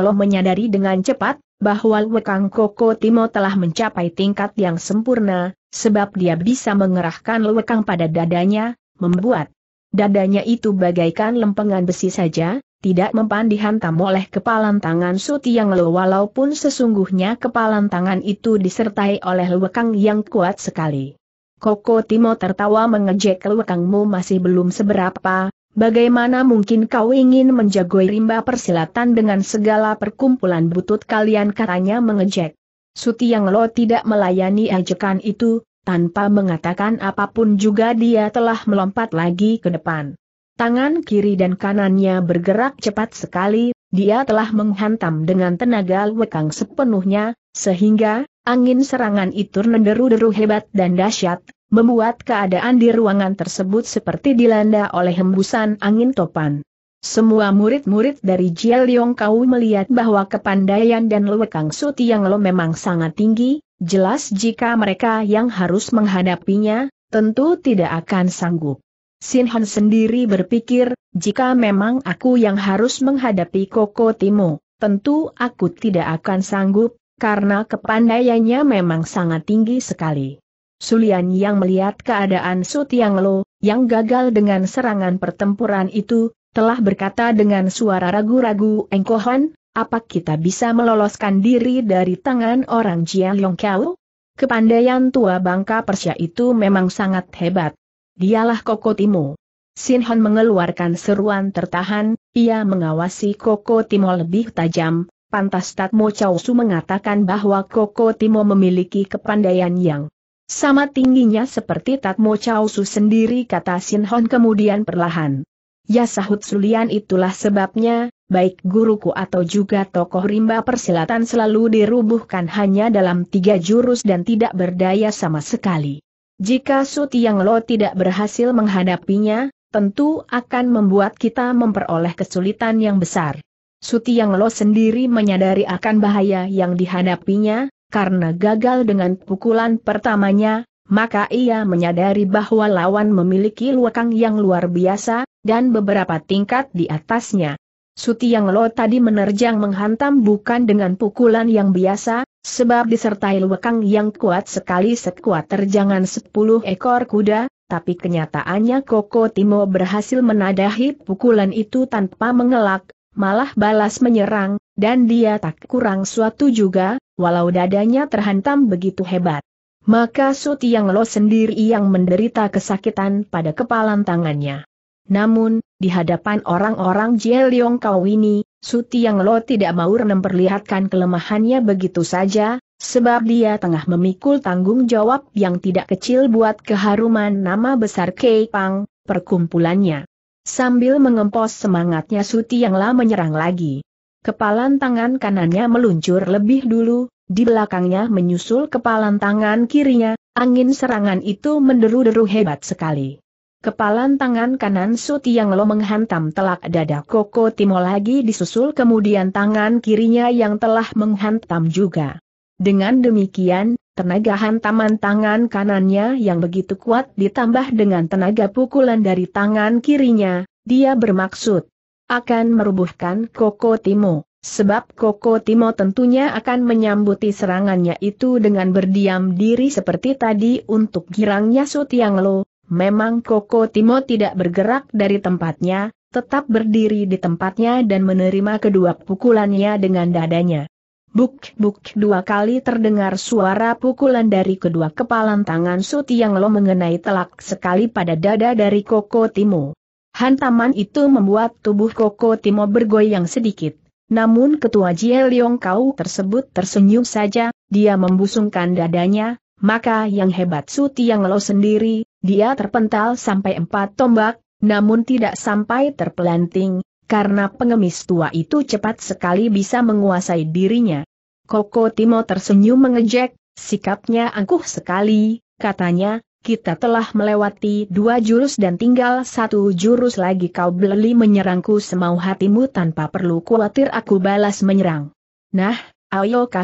lo menyadari dengan cepat, bahwa Wekang Koko Timo telah mencapai tingkat yang sempurna, sebab dia bisa mengerahkan lewekang pada dadanya, membuat dadanya itu bagaikan lempengan besi saja, tidak mempan dihantam oleh kepalan tangan Suti yang Lo walaupun sesungguhnya kepalan tangan itu disertai oleh lewekang yang kuat sekali. Koko Timo tertawa mengejek lewekangmu masih belum seberapa, Bagaimana mungkin kau ingin menjagoi rimba persilatan dengan segala perkumpulan butut kalian katanya mengejek. Suti Yang Lo tidak melayani ejekan itu, tanpa mengatakan apapun juga dia telah melompat lagi ke depan. Tangan kiri dan kanannya bergerak cepat sekali, dia telah menghantam dengan tenaga lwekang sepenuhnya, sehingga, angin serangan itu nenderu-deru hebat dan dahsyat, membuat keadaan di ruangan tersebut seperti dilanda oleh hembusan angin topan. Semua murid-murid dari Jia Liong Kau melihat bahwa kepandaian dan Lewekang Su Tiang Lo memang sangat tinggi, jelas jika mereka yang harus menghadapinya, tentu tidak akan sanggup. Sin Han sendiri berpikir, jika memang aku yang harus menghadapi Koko Timo, tentu aku tidak akan sanggup, karena kepandaiannya memang sangat tinggi sekali. Sulian yang melihat keadaan Su Tiang Lo, yang gagal dengan serangan pertempuran itu, telah berkata dengan suara ragu-ragu Engkohan, apa kita bisa meloloskan diri dari tangan orang Jian Long Kau? Kepandaian tua bangka Persia itu memang sangat hebat. Dialah Koko Timo. Sin Hon mengeluarkan seruan tertahan, ia mengawasi Koko Timo lebih tajam, pantas Tatmo Chow Su mengatakan bahwa Koko Timo memiliki kepandaian yang sama tingginya seperti Tatmo Chow Su sendiri kata Sin Hon kemudian perlahan. Ya sahut Sulian itulah sebabnya, baik guruku atau juga tokoh rimba persilatan selalu dirubuhkan hanya dalam tiga jurus dan tidak berdaya sama sekali. Jika Suti Yang Lo tidak berhasil menghadapinya, tentu akan membuat kita memperoleh kesulitan yang besar. Suti Yang Lo sendiri menyadari akan bahaya yang dihadapinya, karena gagal dengan pukulan pertamanya, maka ia menyadari bahwa lawan memiliki luakang yang luar biasa, dan beberapa tingkat di atasnya. Suti Yang Lo tadi menerjang menghantam bukan dengan pukulan yang biasa, sebab disertai lekang yang kuat sekali sekuat terjangan sepuluh ekor kuda, tapi kenyataannya Koko Timo berhasil menadahi pukulan itu tanpa mengelak, malah balas menyerang, dan dia tak kurang suatu juga, walau dadanya terhantam begitu hebat. Maka Suti Yang Lo sendiri yang menderita kesakitan pada kepalan tangannya. Namun, di hadapan orang-orang Jieliong Kau ini, Su Tiang Lo tidak mau memperlihatkan kelemahannya begitu saja, sebab dia tengah memikul tanggung jawab yang tidak kecil buat keharuman nama besar Kei Pang, perkumpulannya. Sambil mengempos semangatnya Su Tiang Lo menyerang lagi. Kepalan tangan kanannya meluncur lebih dulu, di belakangnya menyusul kepalan tangan kirinya, angin serangan itu menderu-deru hebat sekali. Kepalan tangan kanan Su Tiang Lo menghantam telak dada Koko Timo lagi disusul kemudian tangan kirinya yang telah menghantam juga. Dengan demikian, tenaga hantaman tangan kanannya yang begitu kuat ditambah dengan tenaga pukulan dari tangan kirinya, dia bermaksud akan merubuhkan Koko Timo. Sebab Koko Timo tentunya akan menyambuti serangannya itu dengan berdiam diri seperti tadi untuk girangnya Sutiang Lo, Memang Koko Timo tidak bergerak dari tempatnya, tetap berdiri di tempatnya dan menerima kedua pukulannya dengan dadanya. Buk-buk dua kali terdengar suara pukulan dari kedua kepalan tangan yang Lo mengenai telak sekali pada dada dari Koko Timo. Hantaman itu membuat tubuh Koko Timo bergoyang sedikit. Namun ketua Jie Kau tersebut tersenyum saja, dia membusungkan dadanya, maka yang hebat Suti yang Lo sendiri, dia terpental sampai empat tombak, namun tidak sampai terpelanting, karena pengemis tua itu cepat sekali bisa menguasai dirinya. Koko Timo tersenyum mengejek, sikapnya angkuh sekali, katanya, kita telah melewati dua jurus dan tinggal satu jurus lagi kau beli menyerangku semau hatimu tanpa perlu khawatir aku balas menyerang. Nah, ayo kau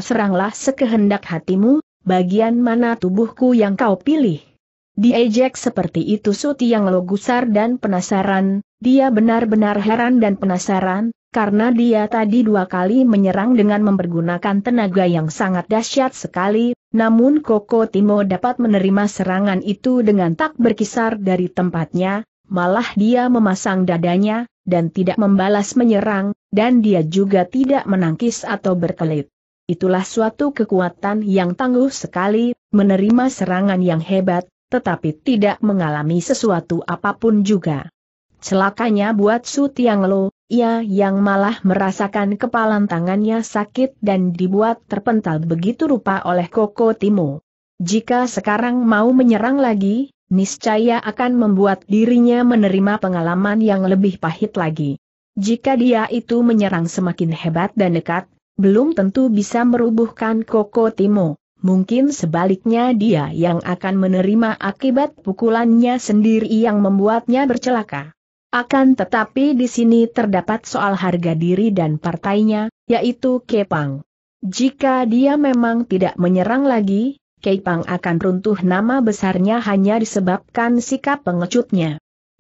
sekehendak hatimu, bagian mana tubuhku yang kau pilih? Diejek seperti itu Suti yang gusar dan penasaran, dia benar-benar heran dan penasaran, karena dia tadi dua kali menyerang dengan mempergunakan tenaga yang sangat dahsyat sekali, namun Koko Timo dapat menerima serangan itu dengan tak berkisar dari tempatnya, malah dia memasang dadanya, dan tidak membalas menyerang, dan dia juga tidak menangkis atau berkelit. Itulah suatu kekuatan yang tangguh sekali, menerima serangan yang hebat, tetapi tidak mengalami sesuatu apapun juga. Celakanya buat Su Tiang Lo, ia yang malah merasakan kepalan tangannya sakit dan dibuat terpental begitu rupa oleh Koko Timo. Jika sekarang mau menyerang lagi, niscaya akan membuat dirinya menerima pengalaman yang lebih pahit lagi. Jika dia itu menyerang semakin hebat dan dekat, belum tentu bisa merubuhkan Koko Timo. Mungkin sebaliknya dia yang akan menerima akibat pukulannya sendiri yang membuatnya bercelaka. Akan tetapi di sini terdapat soal harga diri dan partainya, yaitu Kepang. Jika dia memang tidak menyerang lagi, Kepang akan runtuh nama besarnya hanya disebabkan sikap pengecutnya.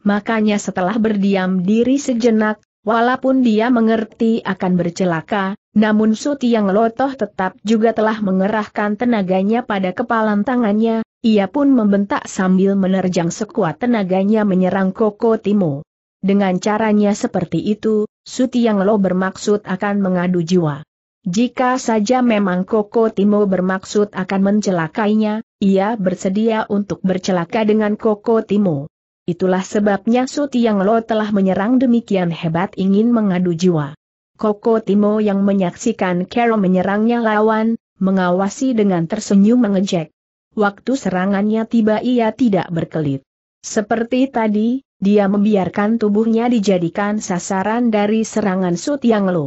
Makanya setelah berdiam diri sejenak, walaupun dia mengerti akan bercelaka, namun Suti yang Lotoh tetap juga telah mengerahkan tenaganya pada kepalan tangannya, ia pun membentak sambil menerjang sekuat tenaganya menyerang Koko Timo. Dengan caranya seperti itu, Suti yang Lo bermaksud akan mengadu jiwa. Jika saja memang Koko Timo bermaksud akan mencelakainya, ia bersedia untuk bercelaka dengan Koko Timo. Itulah sebabnya Suti yang Lo telah menyerang demikian hebat ingin mengadu jiwa. Koko Timo yang menyaksikan Carol menyerangnya lawan, mengawasi dengan tersenyum mengejek. Waktu serangannya tiba ia tidak berkelit. Seperti tadi, dia membiarkan tubuhnya dijadikan sasaran dari serangan Su Yang Lo.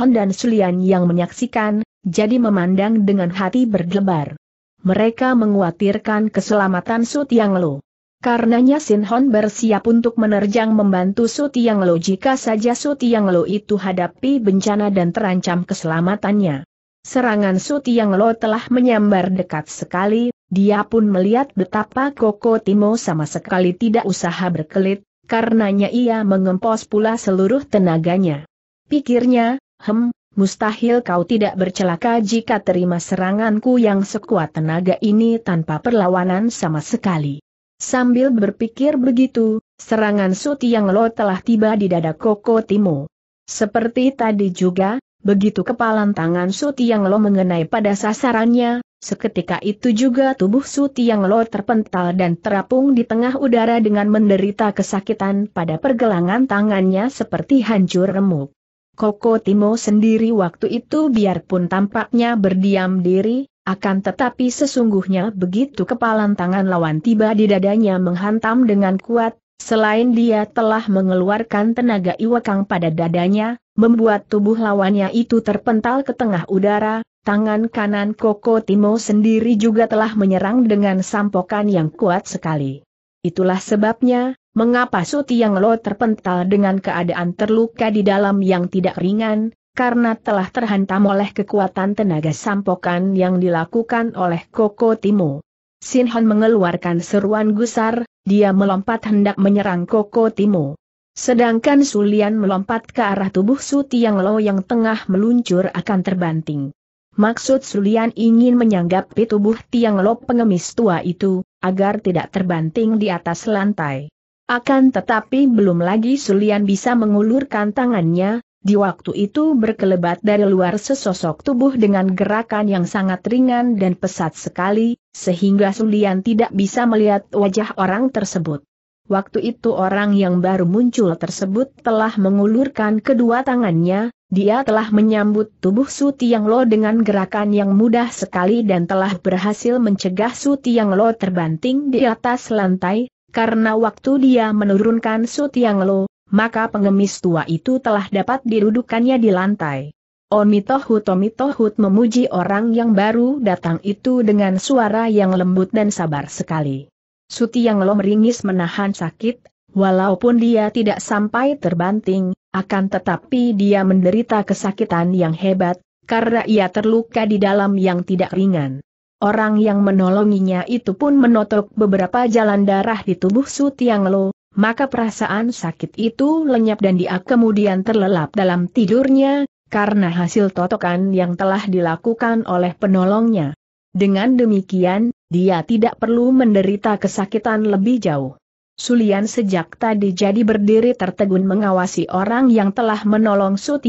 Hon dan Sulian yang menyaksikan, jadi memandang dengan hati berdebar. Mereka menguatirkan keselamatan Su Yang Lo. Karenanya Sin Hon bersiap untuk menerjang membantu Su Tiang Lo jika saja Su Tiang Lo itu hadapi bencana dan terancam keselamatannya. Serangan Su Tiang Lo telah menyambar dekat sekali, dia pun melihat betapa Koko Timo sama sekali tidak usaha berkelit, karenanya ia mengempos pula seluruh tenaganya. Pikirnya, hem, mustahil kau tidak bercelaka jika terima seranganku yang sekuat tenaga ini tanpa perlawanan sama sekali. Sambil berpikir begitu, serangan Suti yang Lo telah tiba di dada Koko Timo. Seperti tadi juga, begitu kepalan tangan Suti yang Lo mengenai pada sasarannya, seketika itu juga tubuh Suti yang Lo terpental dan terapung di tengah udara dengan menderita kesakitan pada pergelangan tangannya seperti hancur remuk. Koko Timo sendiri waktu itu biarpun tampaknya berdiam diri, akan tetapi sesungguhnya begitu kepalan tangan lawan tiba di dadanya menghantam dengan kuat, selain dia telah mengeluarkan tenaga iwakang pada dadanya, membuat tubuh lawannya itu terpental ke tengah udara, tangan kanan Koko Timo sendiri juga telah menyerang dengan sampokan yang kuat sekali. Itulah sebabnya, mengapa Suti Yang Lo terpental dengan keadaan terluka di dalam yang tidak ringan, karena telah terhantam oleh kekuatan tenaga sampokan yang dilakukan oleh Koko Timo. Sinhon mengeluarkan seruan gusar, dia melompat hendak menyerang Koko Timo. Sedangkan Sulian melompat ke arah tubuh Suti yang Lo yang tengah meluncur akan terbanting. Maksud Sulian ingin menyanggapi tubuh Tiang Lo pengemis tua itu, agar tidak terbanting di atas lantai. Akan tetapi belum lagi Sulian bisa mengulurkan tangannya, di waktu itu berkelebat dari luar sesosok tubuh dengan gerakan yang sangat ringan dan pesat sekali, sehingga Sulian tidak bisa melihat wajah orang tersebut. Waktu itu orang yang baru muncul tersebut telah mengulurkan kedua tangannya, dia telah menyambut tubuh Su Tiang Lo dengan gerakan yang mudah sekali dan telah berhasil mencegah Su Tiang Lo terbanting di atas lantai, karena waktu dia menurunkan Su Tiang Lo, maka pengemis tua itu telah dapat dirudukannya di lantai. Omitohut Omitohut memuji orang yang baru datang itu dengan suara yang lembut dan sabar sekali. Suti yang meringis menahan sakit, walaupun dia tidak sampai terbanting, akan tetapi dia menderita kesakitan yang hebat, karena ia terluka di dalam yang tidak ringan. Orang yang menolonginya itu pun menotok beberapa jalan darah di tubuh Sutianglo, maka perasaan sakit itu lenyap dan dia kemudian terlelap dalam tidurnya, karena hasil totokan yang telah dilakukan oleh penolongnya. Dengan demikian, dia tidak perlu menderita kesakitan lebih jauh. Sulian sejak tadi jadi berdiri tertegun mengawasi orang yang telah menolong Sut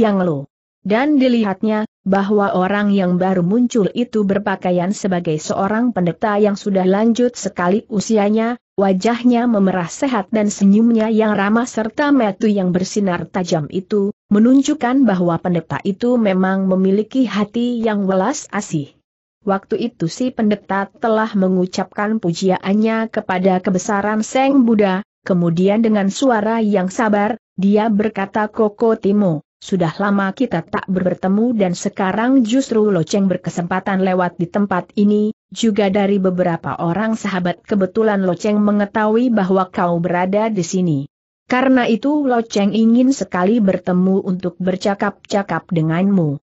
Dan dilihatnya, bahwa orang yang baru muncul itu berpakaian sebagai seorang pendeta yang sudah lanjut sekali usianya, wajahnya memerah sehat dan senyumnya yang ramah serta metu yang bersinar tajam itu, menunjukkan bahwa pendeta itu memang memiliki hati yang welas asih. Waktu itu si pendeta telah mengucapkan pujiannya kepada kebesaran Seng Buddha, kemudian dengan suara yang sabar, dia berkata Koko Timo, sudah lama kita tak bertemu dan sekarang justru Loceng berkesempatan lewat di tempat ini, juga dari beberapa orang sahabat kebetulan Loceng mengetahui bahwa kau berada di sini. Karena itu Loceng ingin sekali bertemu untuk bercakap-cakap denganmu.